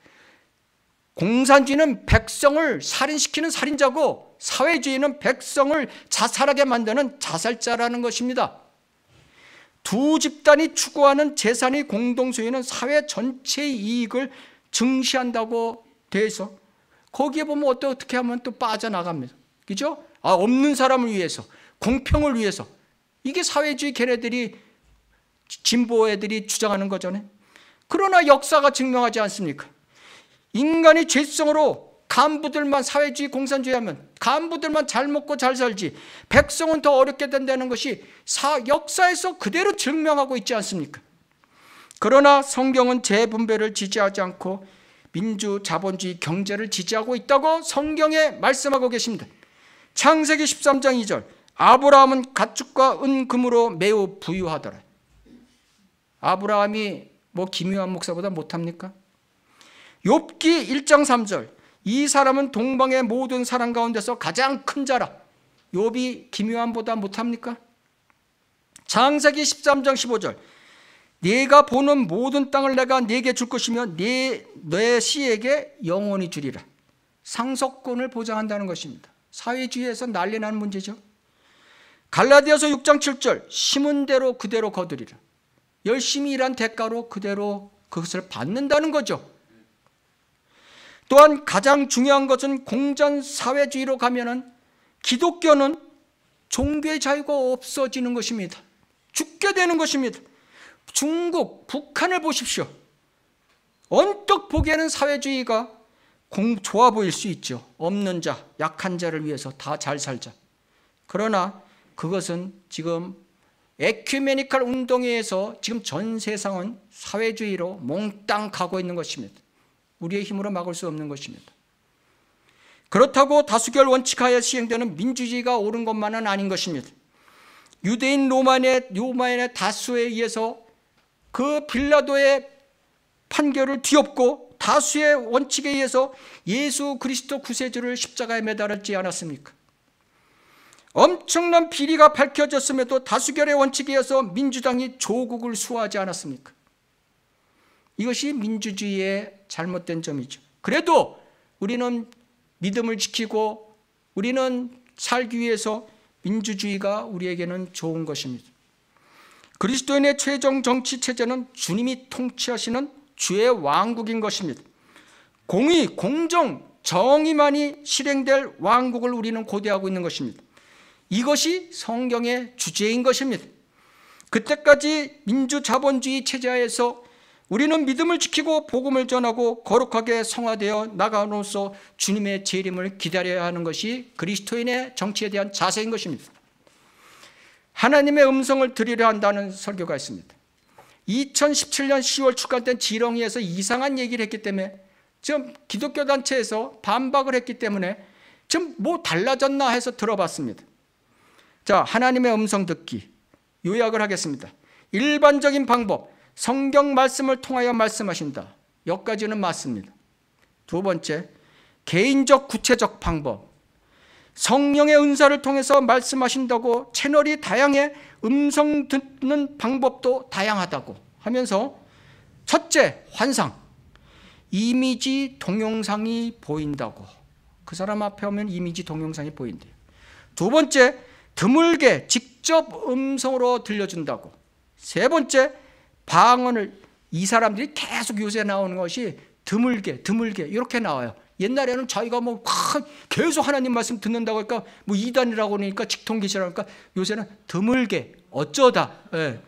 공산주의는 백성을 살인시키는 살인자고 사회주의는 백성을 자살하게 만드는 자살자라는 것입니다. 두 집단이 추구하는 재산의 공동소유는 사회 전체의 이익을 증시한다고 돼서 거기에 보면 어떻게 하면 또 빠져나갑니다. 그죠? 아, 없는 사람을 위해서, 공평을 위해서. 이게 사회주의 걔네들이, 진보 애들이 주장하는 거잖아요. 그러나 역사가 증명하지 않습니까? 인간이 죄성으로 간부들만 사회주의 공산주의 하면 간부들만 잘 먹고 잘 살지 백성은 더 어렵게 된다는 것이 사, 역사에서 그대로 증명하고 있지 않습니까? 그러나 성경은 재분배를 지지하지 않고 민주 자본주의 경제를 지지하고 있다고 성경에 말씀하고 계십니다. 창세기 13장 2절 아브라함은 가축과 은금으로 매우 부유하더라. 아브라함이 뭐 김유한 목사보다 못합니까? 욥기 1장 3절 이 사람은 동방의 모든 사람 가운데서 가장 큰 자라. 욥이 김유한보다 못합니까? 창세기 13장 15절 네가 보는 모든 땅을 내가 네게 줄 것이며 네, 네 씨에게 영원히 주리라. 상속권을 보장한다는 것입니다. 사회주의에서 난리 난 문제죠. 갈라디아서 6장 7절 심은 대로 그대로 거두리라. 열심히 일한 대가로 그대로 그것을 받는다는 거죠. 또한 가장 중요한 것은 공전 사회주의로 가면은 기독교는 종교의 자유가 없어지는 것입니다. 죽게 되는 것입니다. 중국, 북한을 보십시오. 언뜻 보기에는 사회주의가 공, 좋아 보일 수 있죠. 없는 자, 약한 자를 위해서 다 잘 살자. 그러나 그것은 지금 에큐메니컬 운동에 의해서 지금 전 세상은 사회주의로 몽땅 가고 있는 것입니다. 우리의 힘으로 막을 수 없는 것입니다. 그렇다고 다수결 원칙하에 시행되는 민주주의가 옳은 것만은 아닌 것입니다. 유대인 로마의 로마인의 다수에 의해서 그 빌라도의 판결을 뒤엎고 다수의 원칙에 의해서 예수 그리스도 구세주를 십자가에 매달았지 않았습니까? 엄청난 비리가 밝혀졌음에도 다수결의 원칙에 의해서 민주당이 조국을 수호하지 않았습니까? 이것이 민주주의의 잘못된 점이죠. 그래도 우리는 믿음을 지키고 우리는 살기 위해서 민주주의가 우리에게는 좋은 것입니다. 그리스도인의 최종 정치 체제는 주님이 통치하시는 주의 왕국인 것입니다. 공의, 공정, 정의만이 실행될 왕국을 우리는 고대하고 있는 것입니다. 이것이 성경의 주제인 것입니다. 그때까지 민주자본주의 체제에서 우리는 믿음을 지키고 복음을 전하고 거룩하게 성화되어 나가므로써 주님의 재림을 기다려야 하는 것이 그리스도인의 정치에 대한 자세인 것입니다. 하나님의 음성을 들으려 한다는 설교가 있습니다. 2017년 10월 축간 때 지렁이에서 이상한 얘기를 했기 때문에 지금 기독교 단체에서 반박을 했기 때문에 지금 뭐 달라졌나 해서 들어봤습니다. 자, 하나님의 음성 듣기 요약을 하겠습니다. 일반적인 방법, 성경 말씀을 통하여 말씀하신다. 여기까지는 맞습니다. 두 번째, 개인적 구체적 방법. 성령의 은사를 통해서 말씀하신다고 채널이 다양해 음성 듣는 방법도 다양하다고 하면서 첫째 환상 이미지 동영상이 보인다고 그 사람 앞에 오면 이미지 동영상이 보인대요 두 번째 드물게 직접 음성으로 들려준다고 세 번째 방언을 이 사람들이 계속 요새 나오는 것이 드물게 드물게 이렇게 나와요 옛날에는 자기가 뭐 계속 하나님 말씀 듣는다고 하니까 뭐 이단이라고 하니까 그러니까 직통계시라고 하니까 요새는 드물게 어쩌다 예.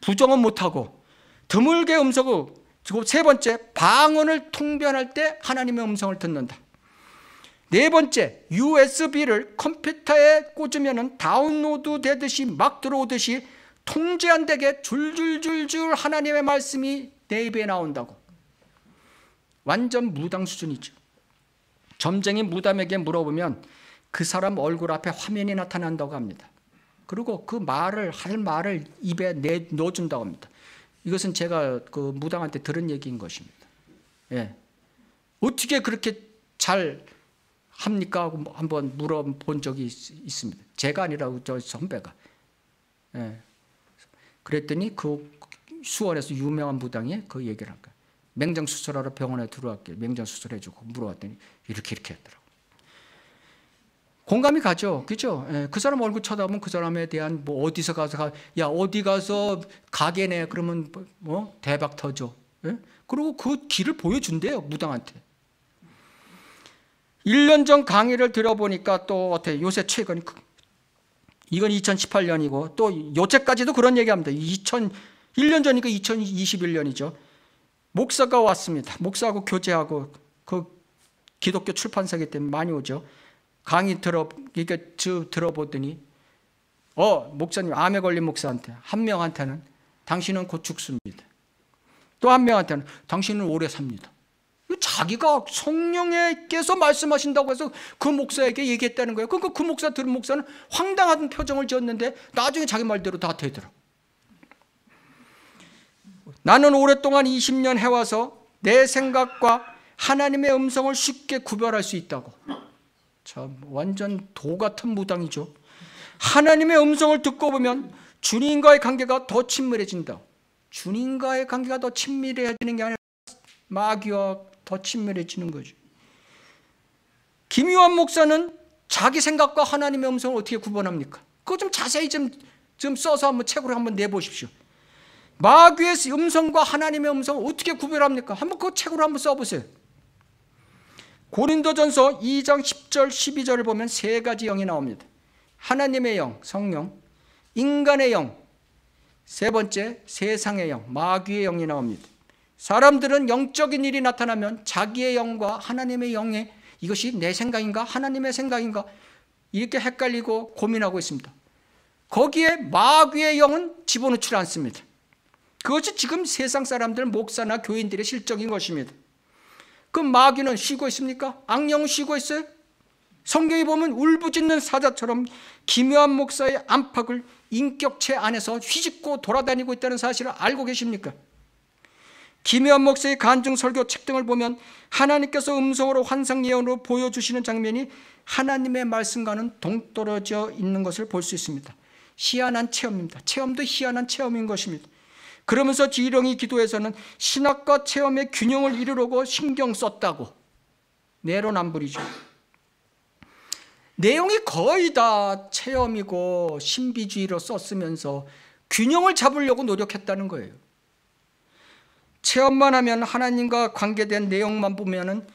부정은 못하고 드물게 음성을 그리고 세 번째 방언을 통변할 때 하나님의 음성을 듣는다. 네 번째 USB를 컴퓨터에 꽂으면 다운로드 되듯이 막 들어오듯이 통제 안 되게 줄줄줄줄 하나님의 말씀이 내 입에 나온다고. 완전 무당 수준이죠. 점쟁이 무담에게 물어보면 그 사람 얼굴 앞에 화면이 나타난다고 합니다. 그리고 그 말을 할 말을 입에 내 넣어준다고 합니다. 이것은 제가 그 무당한테 들은 얘기인 것입니다. 예. 어떻게 그렇게 잘 합니까? 하고 한번 물어본 적이 있, 습니다 제가 아니라저 선배가. 예. 그랬더니 그 수원에서 유명한 무당이 그 얘기를 한 거예요. 맹장 수술하러 병원에 들어왔길 맹장 수술해주고 물어봤더니 이렇게 이렇게 했더라고. 공감이 가죠, 그죠? 예, 그 사람 얼굴 쳐다보면 그 사람에 대한 뭐 어디서 가서 가, 야 어디 가서 가게네 그러면 뭐, 뭐 대박 터져. 예? 그리고 그 길을 보여준대요 무당한테. 1년 전 강의를 들어보니까 또 어때 요새 최근 그, 이건 2018년이고 또 요새까지도 그런 얘기합니다. 2000 1년 전이니까 2021년이죠. 목사가 왔습니다. 목사하고 교제하고 그 기독교 출판사기 때문에 많이 오죠. 강의 들어 이게 그러니까 들어보더니 어 목사님 암에 걸린 목사한테 한 명한테는 당신은 곧 죽습니다. 또 한 명한테는 당신은 오래 삽니다. 자기가 성령에게서 말씀하신다고 해서 그 목사에게 얘기했다는 거예요. 그러니까 그 목사 들은 목사는 황당한 표정을 지었는데 나중에 자기 말대로 다 되더라고. 나는 오랫동안 20년 해와서 내 생각과 하나님의 음성을 쉽게 구별할 수 있다고. 참 완전 도 같은 무당이죠. 하나님의 음성을 듣고 보면 주님과의 관계가 더 친밀해진다. 주님과의 관계가 더 친밀해지는 게 아니라 마귀와 더 친밀해지는 거죠. 김유한 목사는 자기 생각과 하나님의 음성을 어떻게 구분합니까? 그거 좀 자세히 좀, 좀 써서 한번 책으로 한번 내보십시오. 마귀의 음성과 하나님의 음성을 어떻게 구별합니까? 한번 그 책으로 한번 써보세요. 고린도전서 2장 10절 12절을 보면 세 가지 영이 나옵니다. 하나님의 영, 성령, 인간의 영, 세 번째 세상의 영, 마귀의 영이 나옵니다. 사람들은 영적인 일이 나타나면 자기의 영과 하나님의 영에 이것이 내 생각인가 하나님의 생각인가 이렇게 헷갈리고 고민하고 있습니다. 거기에 마귀의 영은 집어넣지 않습니다. 그것이 지금 세상 사람들 목사나 교인들의 실정인 것입니다. 그 마귀는 쉬고 있습니까? 악령은 쉬고 있어요? 성경에 보면 울부짖는 사자처럼 기묘한 목사의 안팎을 인격체 안에서 휘집고 돌아다니고 있다는 사실을 알고 계십니까? 김혜원 목사의 간증 설교 책 등을 보면 하나님께서 음성으로 환상 예언으로 보여주시는 장면이 하나님의 말씀과는 동떨어져 있는 것을 볼 수 있습니다. 희한한 체험입니다. 체험도 희한한 체험인 것입니다. 그러면서 지희령이 기도에서는 신학과 체험의 균형을 이루려고 신경 썼다고 내로남불이죠. 내용이 거의 다 체험이고 신비주의로 썼으면서 균형을 잡으려고 노력했다는 거예요. 체험만 하면 하나님과 관계된 내용만 보면은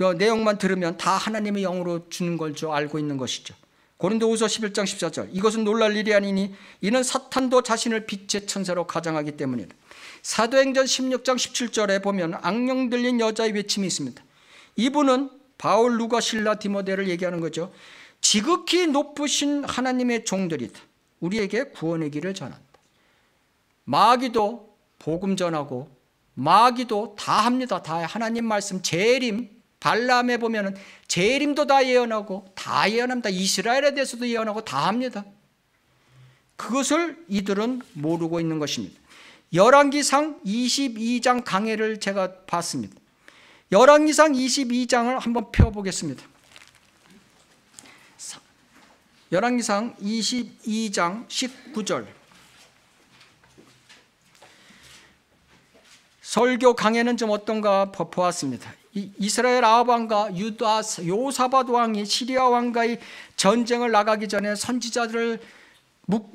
어, 내용만 들으면 다 하나님의 영으로 주는 걸 알고 있는 것이죠. 고린도후서 11장 14절 이것은 놀랄 일이 아니니 이는 사탄도 자신을 빛의 천사로 가장하기 때문이다. 사도행전 16장 17절에 보면 악령 들린 여자의 외침이 있습니다. 이분은 바울, 루가, 신라, 디모데를 얘기하는 거죠. 지극히 높으신 하나님의 종들이다. 우리에게 구원의 길을 전한다. 마귀도 복음 전하고 마귀도 다 합니다. 다 하나님 말씀 재림 발람에 보면은 재림도 다 예언하고 다 예언합니다. 이스라엘에 대해서도 예언하고 다 합니다. 그것을 이들은 모르고 있는 것입니다. 열왕기상 22장 강해를 제가 봤습니다. 열왕기상 22장을 한번 펴 보겠습니다. 열왕기상 22장 19절 설교 강해는 좀 어떤가 보았습니다. 이스라엘 아합왕과 유다 요사밧 왕이 시리아 왕과의 전쟁을 나가기 전에 선지자들을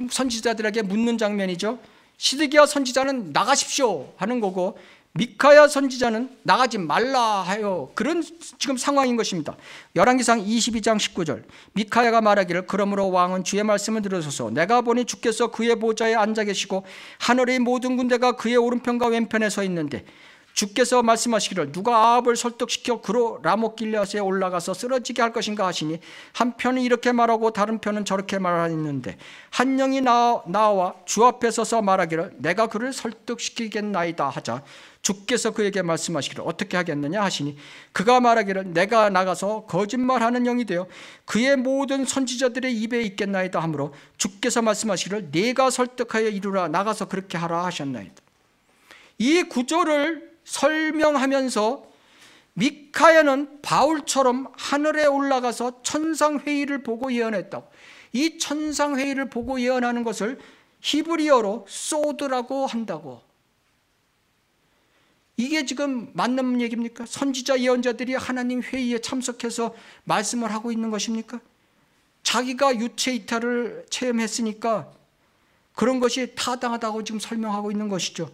선지자들에게 묻는 장면이죠. 시드기야 선지자는 나가십시오 하는 거고 미카야 선지자는 나가지 말라 하여 그런 지금 상황인 것입니다. 열왕기상 22장 19절 미카야가 말하기를 그러므로 왕은 주의 말씀을 들으소서 내가 보니 주께서 그의 보좌에 앉아 계시고 하늘의 모든 군대가 그의 오른편과 왼편에 서 있는데 주께서 말씀하시기를 누가 아합을 설득시켜 그로 라못길리아스에 올라가서 쓰러지게 할 것인가 하시니 한편은 이렇게 말하고 다른 편은 저렇게 말하였는데 한 영이 나와 주 앞에 서서 말하기를 내가 그를 설득시키겠나이다 하자 주께서 그에게 말씀하시기를 어떻게 하겠느냐 하시니 그가 말하기를 내가 나가서 거짓말하는 영이 되어 그의 모든 선지자들의 입에 있겠나이다 하므로 주께서 말씀하시기를 내가 설득하여 이루라 나가서 그렇게 하라 하셨나이다. 이 구절을 설명하면서 미카야는 바울처럼 하늘에 올라가서 천상회의를 보고 예언했다고 이 천상회의를 보고 예언하는 것을 히브리어로 소드라고 한다고 이게 지금 맞는 얘기입니까? 선지자 예언자들이 하나님 회의에 참석해서 말씀을 하고 있는 것입니까? 자기가 유체 이탈을 체험했으니까 그런 것이 타당하다고 지금 설명하고 있는 것이죠.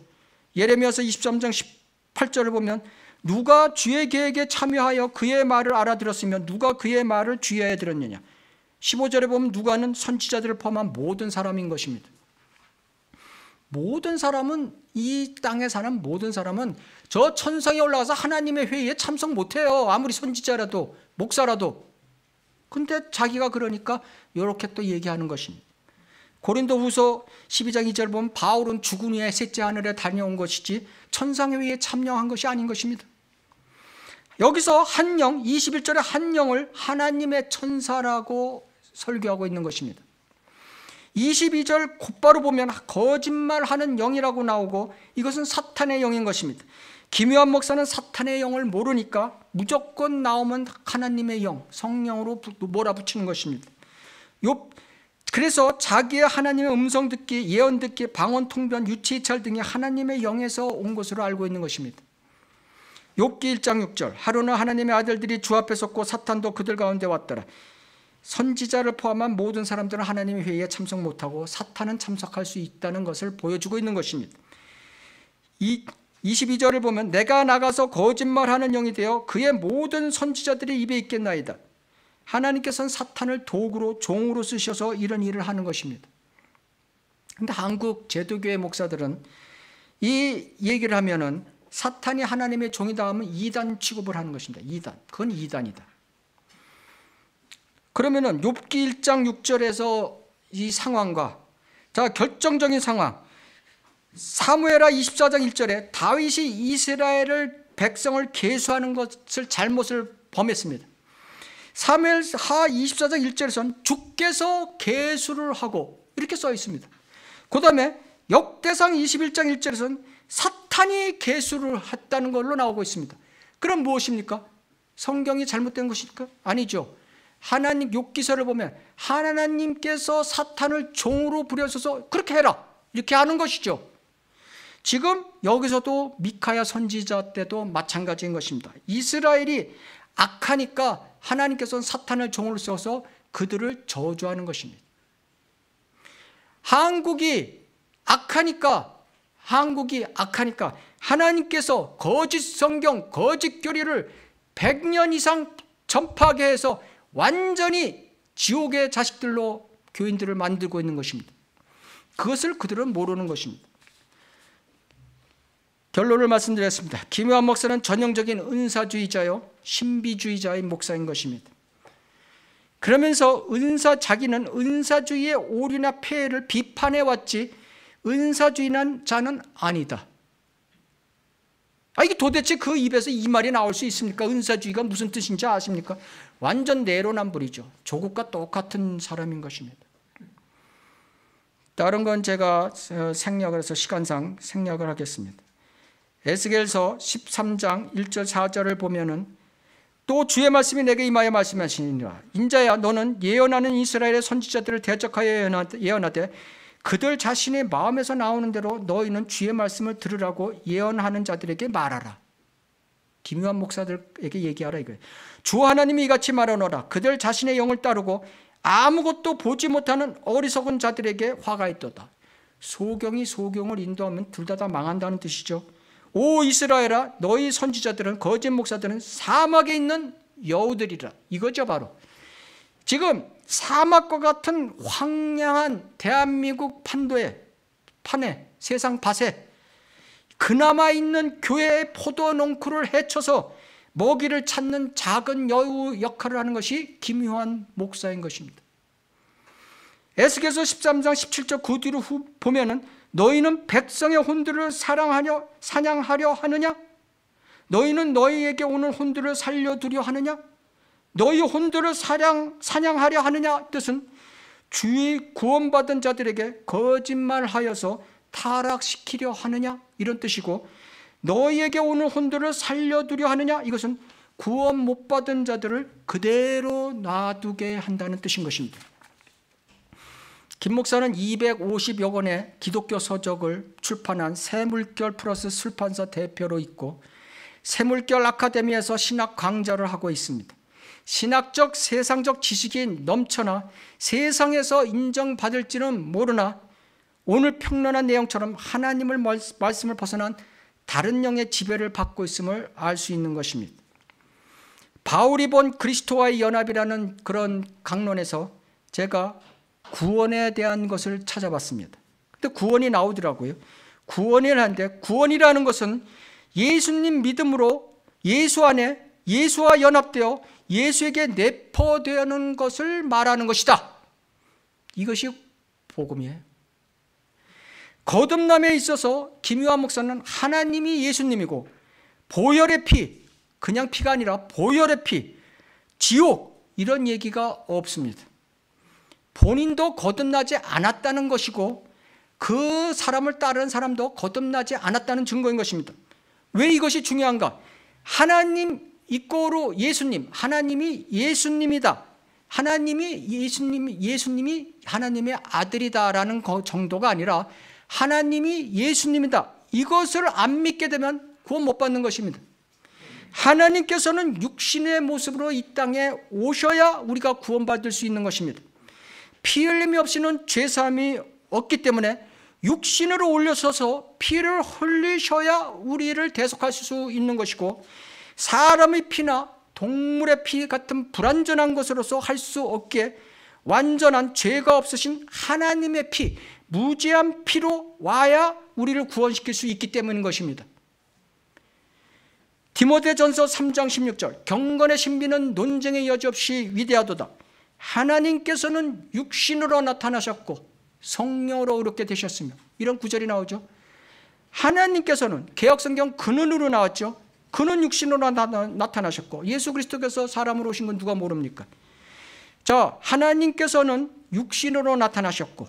예레미야서 23장 18절을 보면 누가 주의 계획에 참여하여 그의 말을 알아들었으면 누가 그의 말을 주의하여 들었느냐. 15절에 보면 누가는 선지자들을 포함한 모든 사람인 것입니다. 모든 사람은 이 땅에 사는 모든 사람은 저 천상에 올라가서 하나님의 회의에 참석 못해요. 아무리 선지자라도 목사라도. 근데 자기가 그러니까 이렇게 또 얘기하는 것입니다. 고린도 후서 12장 2절 보면 바울은 죽은 후에 셋째 하늘에 다녀온 것이지 천상회의에 참여한 것이 아닌 것입니다. 여기서 한 영, 21절에 한 영을 하나님의 천사라고 설교하고 있는 것입니다. 22절 곧바로 보면 거짓말하는 영이라고 나오고 이것은 사탄의 영인 것입니다. 김요한 목사는 사탄의 영을 모르니까 무조건 나오면 하나님의 영, 성령으로 몰아붙이는 것입니다. 요, 그래서 자기의 하나님의 음성 듣기, 예언 듣기, 방언 통변, 유치이찰 등이 하나님의 영에서 온 것으로 알고 있는 것입니다. 욥기 1장 6절 하루는 하나님의 아들들이 주 앞에 섰고 사탄도 그들 가운데 왔더라. 선지자를 포함한 모든 사람들은 하나님의 회의에 참석 못하고 사탄은 참석할 수 있다는 것을 보여주고 있는 것입니다. 이 22절을 보면 내가 나가서 거짓말하는 영이 되어 그의 모든 선지자들의 입에 있겠나이다. 하나님께서는 사탄을 도구로 종으로 쓰셔서 이런 일을 하는 것입니다. 그런데 한국 제도교회 목사들은 이 얘기를 하면은 사탄이 하나님의 종이다 하면 이단 취급을 하는 것입니다. 이단. 그건 이단이다. 그러면은 욥기 1장 6절에서 이 상황과 자 결정적인 상황 사무엘라 24장 1절에 다윗이 이스라엘을 백성을 계수하는 것을 잘못을 범했습니다. 사무엘하 24장 1절에서는 주께서 계수를 하고 이렇게 써 있습니다. 그 다음에 역대상 21장 1절에서는 사탄이 계수를 했다는 걸로 나오고 있습니다. 그럼 무엇입니까? 성경이 잘못된 것입까 아니죠. 하나님 욕기서를 보면 하나님께서 사탄을 종으로 부려서서 그렇게 해라 이렇게 하는 것이죠. 지금 여기서도 미카야 선지자 때도 마찬가지인 것입니다. 이스라엘이 악하니까 하나님께서는 사탄을 종으로 써서 그들을 저주하는 것입니다. 한국이 악하니까 한국이 악하니까 하나님께서 거짓 성경, 거짓 교리를 100년 이상 전파하게 해서 완전히 지옥의 자식들로 교인들을 만들고 있는 것입니다. 그것을 그들은 모르는 것입니다. 결론을 말씀드렸습니다. 김효한 목사는 전형적인 은사주의자요, 신비주의자인 목사인 것입니다. 그러면서 은사 자기는 은사주의의 오류나 폐해를 비판해 왔지 은사주의는 자는 아니다. 아 이게 도대체 그 입에서 이 말이 나올 수 있습니까? 은사주의가 무슨 뜻인지 아십니까? 완전 내로남불이죠. 조국과 똑같은 사람인 것입니다. 다른 건 제가 어, 생략을 해서 시간상 생략을 하겠습니다. 에스겔서 13장 1절 4절을 보면은 또 주의 말씀이 내게 임하여 말씀하시니라 인자야 너는 예언하는 이스라엘의 선지자들을 대적하여 예언하되 그들 자신의 마음에서 나오는 대로 너희는 주의 말씀을 들으라고 예언하는 자들에게 말하라. 김유한 목사들에게 얘기하라 이거예요. 주 하나님이 이같이 말하노라. 그들 자신의 영을 따르고 아무것도 보지 못하는 어리석은 자들에게 화가 있도다. 소경이 소경을 인도하면 둘 다 다 망한다는 뜻이죠. 오 이스라엘아 너희 선지자들은 거짓 목사들은 사막에 있는 여우들이라 이거죠 바로 지금 사막과 같은 황량한 대한민국 판도에 판에 세상 밭에 그나마 있는 교회의 포도 농크를 헤쳐서 먹이를 찾는 작은 여우 역할을 하는 것이 김효한 목사인 것입니다 에스겔서 13장 17절 그 뒤로 보면은 너희는 백성의 혼들을 사랑하려 사냥하려 하느냐? 너희는 너희에게 오는 혼들을 살려두려 하느냐? 너희 혼들을 사냥, 사냥하려 하느냐? 뜻은 주의 구원받은 자들에게 거짓말하여서 타락시키려 하느냐? 이런 뜻이고 너희에게 오는 혼들을 살려두려 하느냐? 이것은 구원 못 받은 자들을 그대로 놔두게 한다는 뜻인 것입니다. 김 목사는 250여 권의 기독교 서적을 출판한 새물결 플러스 술판사 대표로 있고 새물결 아카데미에서 신학 강좌를 하고 있습니다. 신학적 세상적 지식이 넘쳐나 세상에서 인정받을지는 모르나 오늘 평론한 내용처럼 하나님을 말씀을 벗어난 다른 영의 지배를 받고 있음을 알 수 있는 것입니다. 바울이 본 그리스도와의 연합이라는 그런 강론에서 제가 구원에 대한 것을 찾아봤습니다. 근데 구원이 나오더라고요. 구원이라는데 구원이라는 것은 예수님 믿음으로 예수 안에 예수와 연합되어 예수에게 내포되는 것을 말하는 것이다. 이것이 복음이에요. 거듭남에 있어서 김유한 목사는 하나님이 예수님이고 보혈의 피, 그냥 피가 아니라 보혈의 피, 지옥 이런 얘기가 없습니다. 본인도 거듭나지 않았다는 것이고 그 사람을 따르는 사람도 거듭나지 않았다는 증거인 것입니다. 왜 이것이 중요한가? 하나님 이꼬로 예수님, 하나님이 예수님이다. 하나님이 예수님 예수님이 하나님의 아들이다라는 정도가 아니라 하나님이 예수님이다. 이것을 안 믿게 되면 구원 못 받는 것입니다. 하나님께서는 육신의 모습으로 이 땅에 오셔야 우리가 구원받을 수 있는 것입니다. 피 흘림이 없이는 죄사함이 없기 때문에 육신으로 올려서서 피를 흘리셔야 우리를 대속하실 수 있는 것이고 사람의 피나 동물의 피 같은 불완전한 것으로서 할 수 없게 완전한 죄가 없으신 하나님의 피, 무죄한 피로 와야 우리를 구원시킬 수 있기 때문인 것입니다. 디모데전서 3장 16절 경건의 신비는 논쟁의 여지 없이 위대하도다. 하나님께서는 육신으로 나타나셨고 성령으로 이렇게 되셨으며 이런 구절이 나오죠. 하나님께서는 개혁성경 근원으로 그 나왔죠. 그는 육신으로 나타나셨고 예수 그리스도께서 사람으로 오신 건 누가 모릅니까? 자, 하나님께서는 육신으로 나타나셨고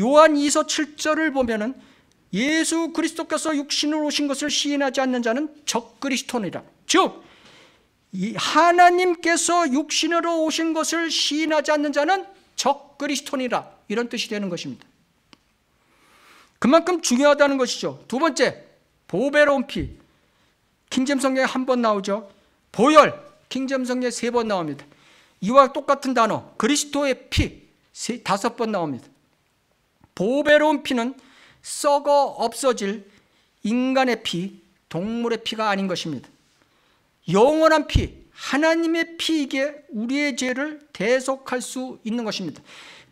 요한 2서 7절을 보면은 예수 그리스도께서 육신으로 오신 것을 시인하지 않는 자는 적그리스도니라. 즉 하나님께서 육신으로 오신 것을 시인하지 않는 자는 적그리스톤이라 이런 뜻이 되는 것입니다. 그만큼 중요하다는 것이죠. 두 번째, 보배로운 피. 킹잼 성경에 한 번 나오죠. 보혈, 킹잼 성경에 세 번 나옵니다. 이와 똑같은 단어, 그리스도의 피, 세, 다섯 번 나옵니다. 보배로운 피는 썩어 없어질 인간의 피, 동물의 피가 아닌 것입니다. 영원한 피, 하나님의 피에게 우리의 죄를 대속할 수 있는 것입니다.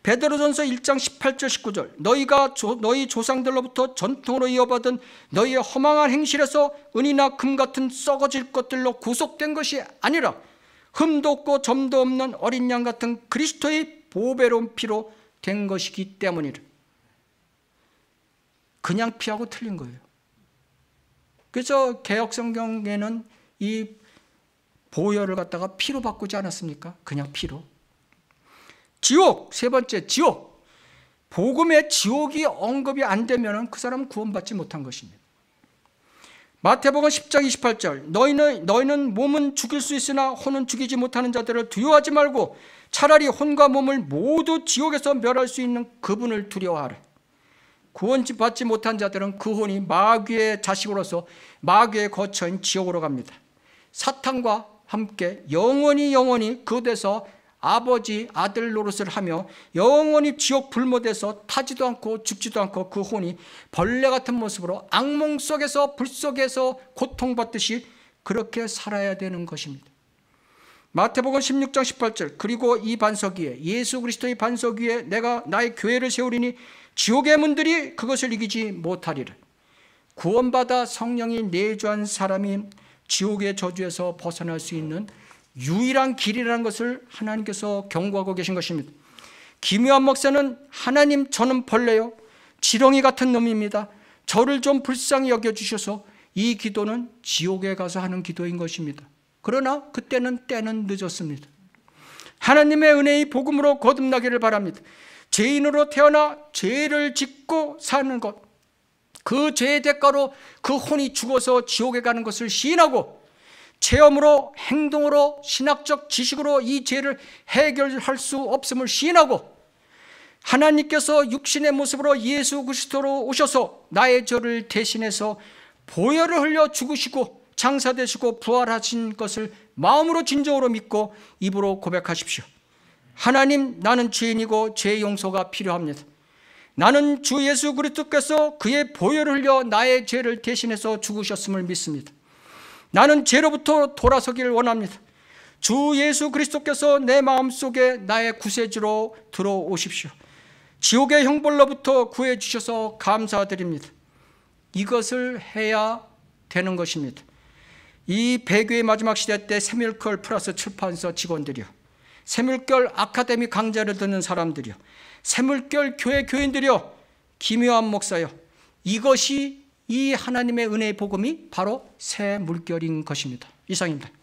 베드로전서 1장 18절 19절 너희가 조, 너희 조상들로부터 전통으로 이어받은 너희의 허망한 행실에서 은이나 금 같은 썩어질 것들로 구속된 것이 아니라 흠도 없고 점도 없는 어린 양 같은 그리스도의 보배로운 피로 된 것이기 때문이라 그냥 피하고 틀린 거예요 그래서 개혁성경에는 이 보혈을 갖다가 피로 바꾸지 않았습니까? 그냥 피로. 지옥 세 번째 지옥 복음의 지옥이 언급이 안 되면 그 사람은 구원받지 못한 것입니다. 마태복음 10장 28절 너희는 너희는 몸은 죽일 수 있으나 혼은 죽이지 못하는 자들을 두려워하지 말고 차라리 혼과 몸을 모두 지옥에서 멸할 수 있는 그분을 두려워하라. 구원받지 못한 자들은 그 혼이 마귀의 자식으로서 마귀의 거처인 지옥으로 갑니다. 사탄과 함께 영원히 영원히 그대서 아버지 아들 노릇을 하며 영원히 지옥 불못에서 타지도 않고 죽지도 않고 그 혼이 벌레 같은 모습으로 악몽 속에서 불 속에서 고통받듯이 그렇게 살아야 되는 것입니다. 마태복음 16장 18절 그리고 이 반석 위에 예수 그리스도의 반석 위에 내가 나의 교회를 세우리니 지옥의 문들이 그것을 이기지 못하리라. 구원받아 성령이 내주한 사람이 지옥의 저주에서 벗어날 수 있는 유일한 길이라는 것을 하나님께서 경고하고 계신 것입니다. 김유한 목사는 하나님 저는 벌레요 지렁이 같은 놈입니다. 저를 좀 불쌍히 여겨주셔서 이 기도는 지옥에 가서 하는 기도인 것입니다. 그러나 그때는 때는 늦었습니다. 하나님의 은혜의 복음으로 거듭나기를 바랍니다. 죄인으로 태어나 죄를 짓고 사는 것그 죄의 대가로 그 혼이 죽어서 지옥에 가는 것을 시인하고 체험으로 행동으로 신학적 지식으로 이 죄를 해결할 수 없음을 시인하고 하나님께서 육신의 모습으로 예수 그리스도로 오셔서 나의 죄를 대신해서 보혈을 흘려 죽으시고 장사되시고 부활하신 것을 마음으로 진정으로 믿고 입으로 고백하십시오. 하나님 나는 죄인이고 죄 용서가 필요합니다. 나는 주 예수 그리스도께서 그의 보혈을 흘려 나의 죄를 대신해서 죽으셨음을 믿습니다. 나는 죄로부터 돌아서기를 원합니다. 주 예수 그리스도께서 내 마음속에 나의 구세주로 들어오십시오. 지옥의 형벌로부터 구해 주셔서 감사드립니다. 이것을 해야 되는 것입니다. 이 배교의 마지막 시대 때 세밀컬 플러스 출판사 직원들이요. 세밀결 아카데미 강좌를 듣는 사람들이요. 새물결 교회 교인들이여 김요한 목사여 이것이 이 하나님의 은혜의 복음이 바로 새물결인 것입니다. 이상입니다.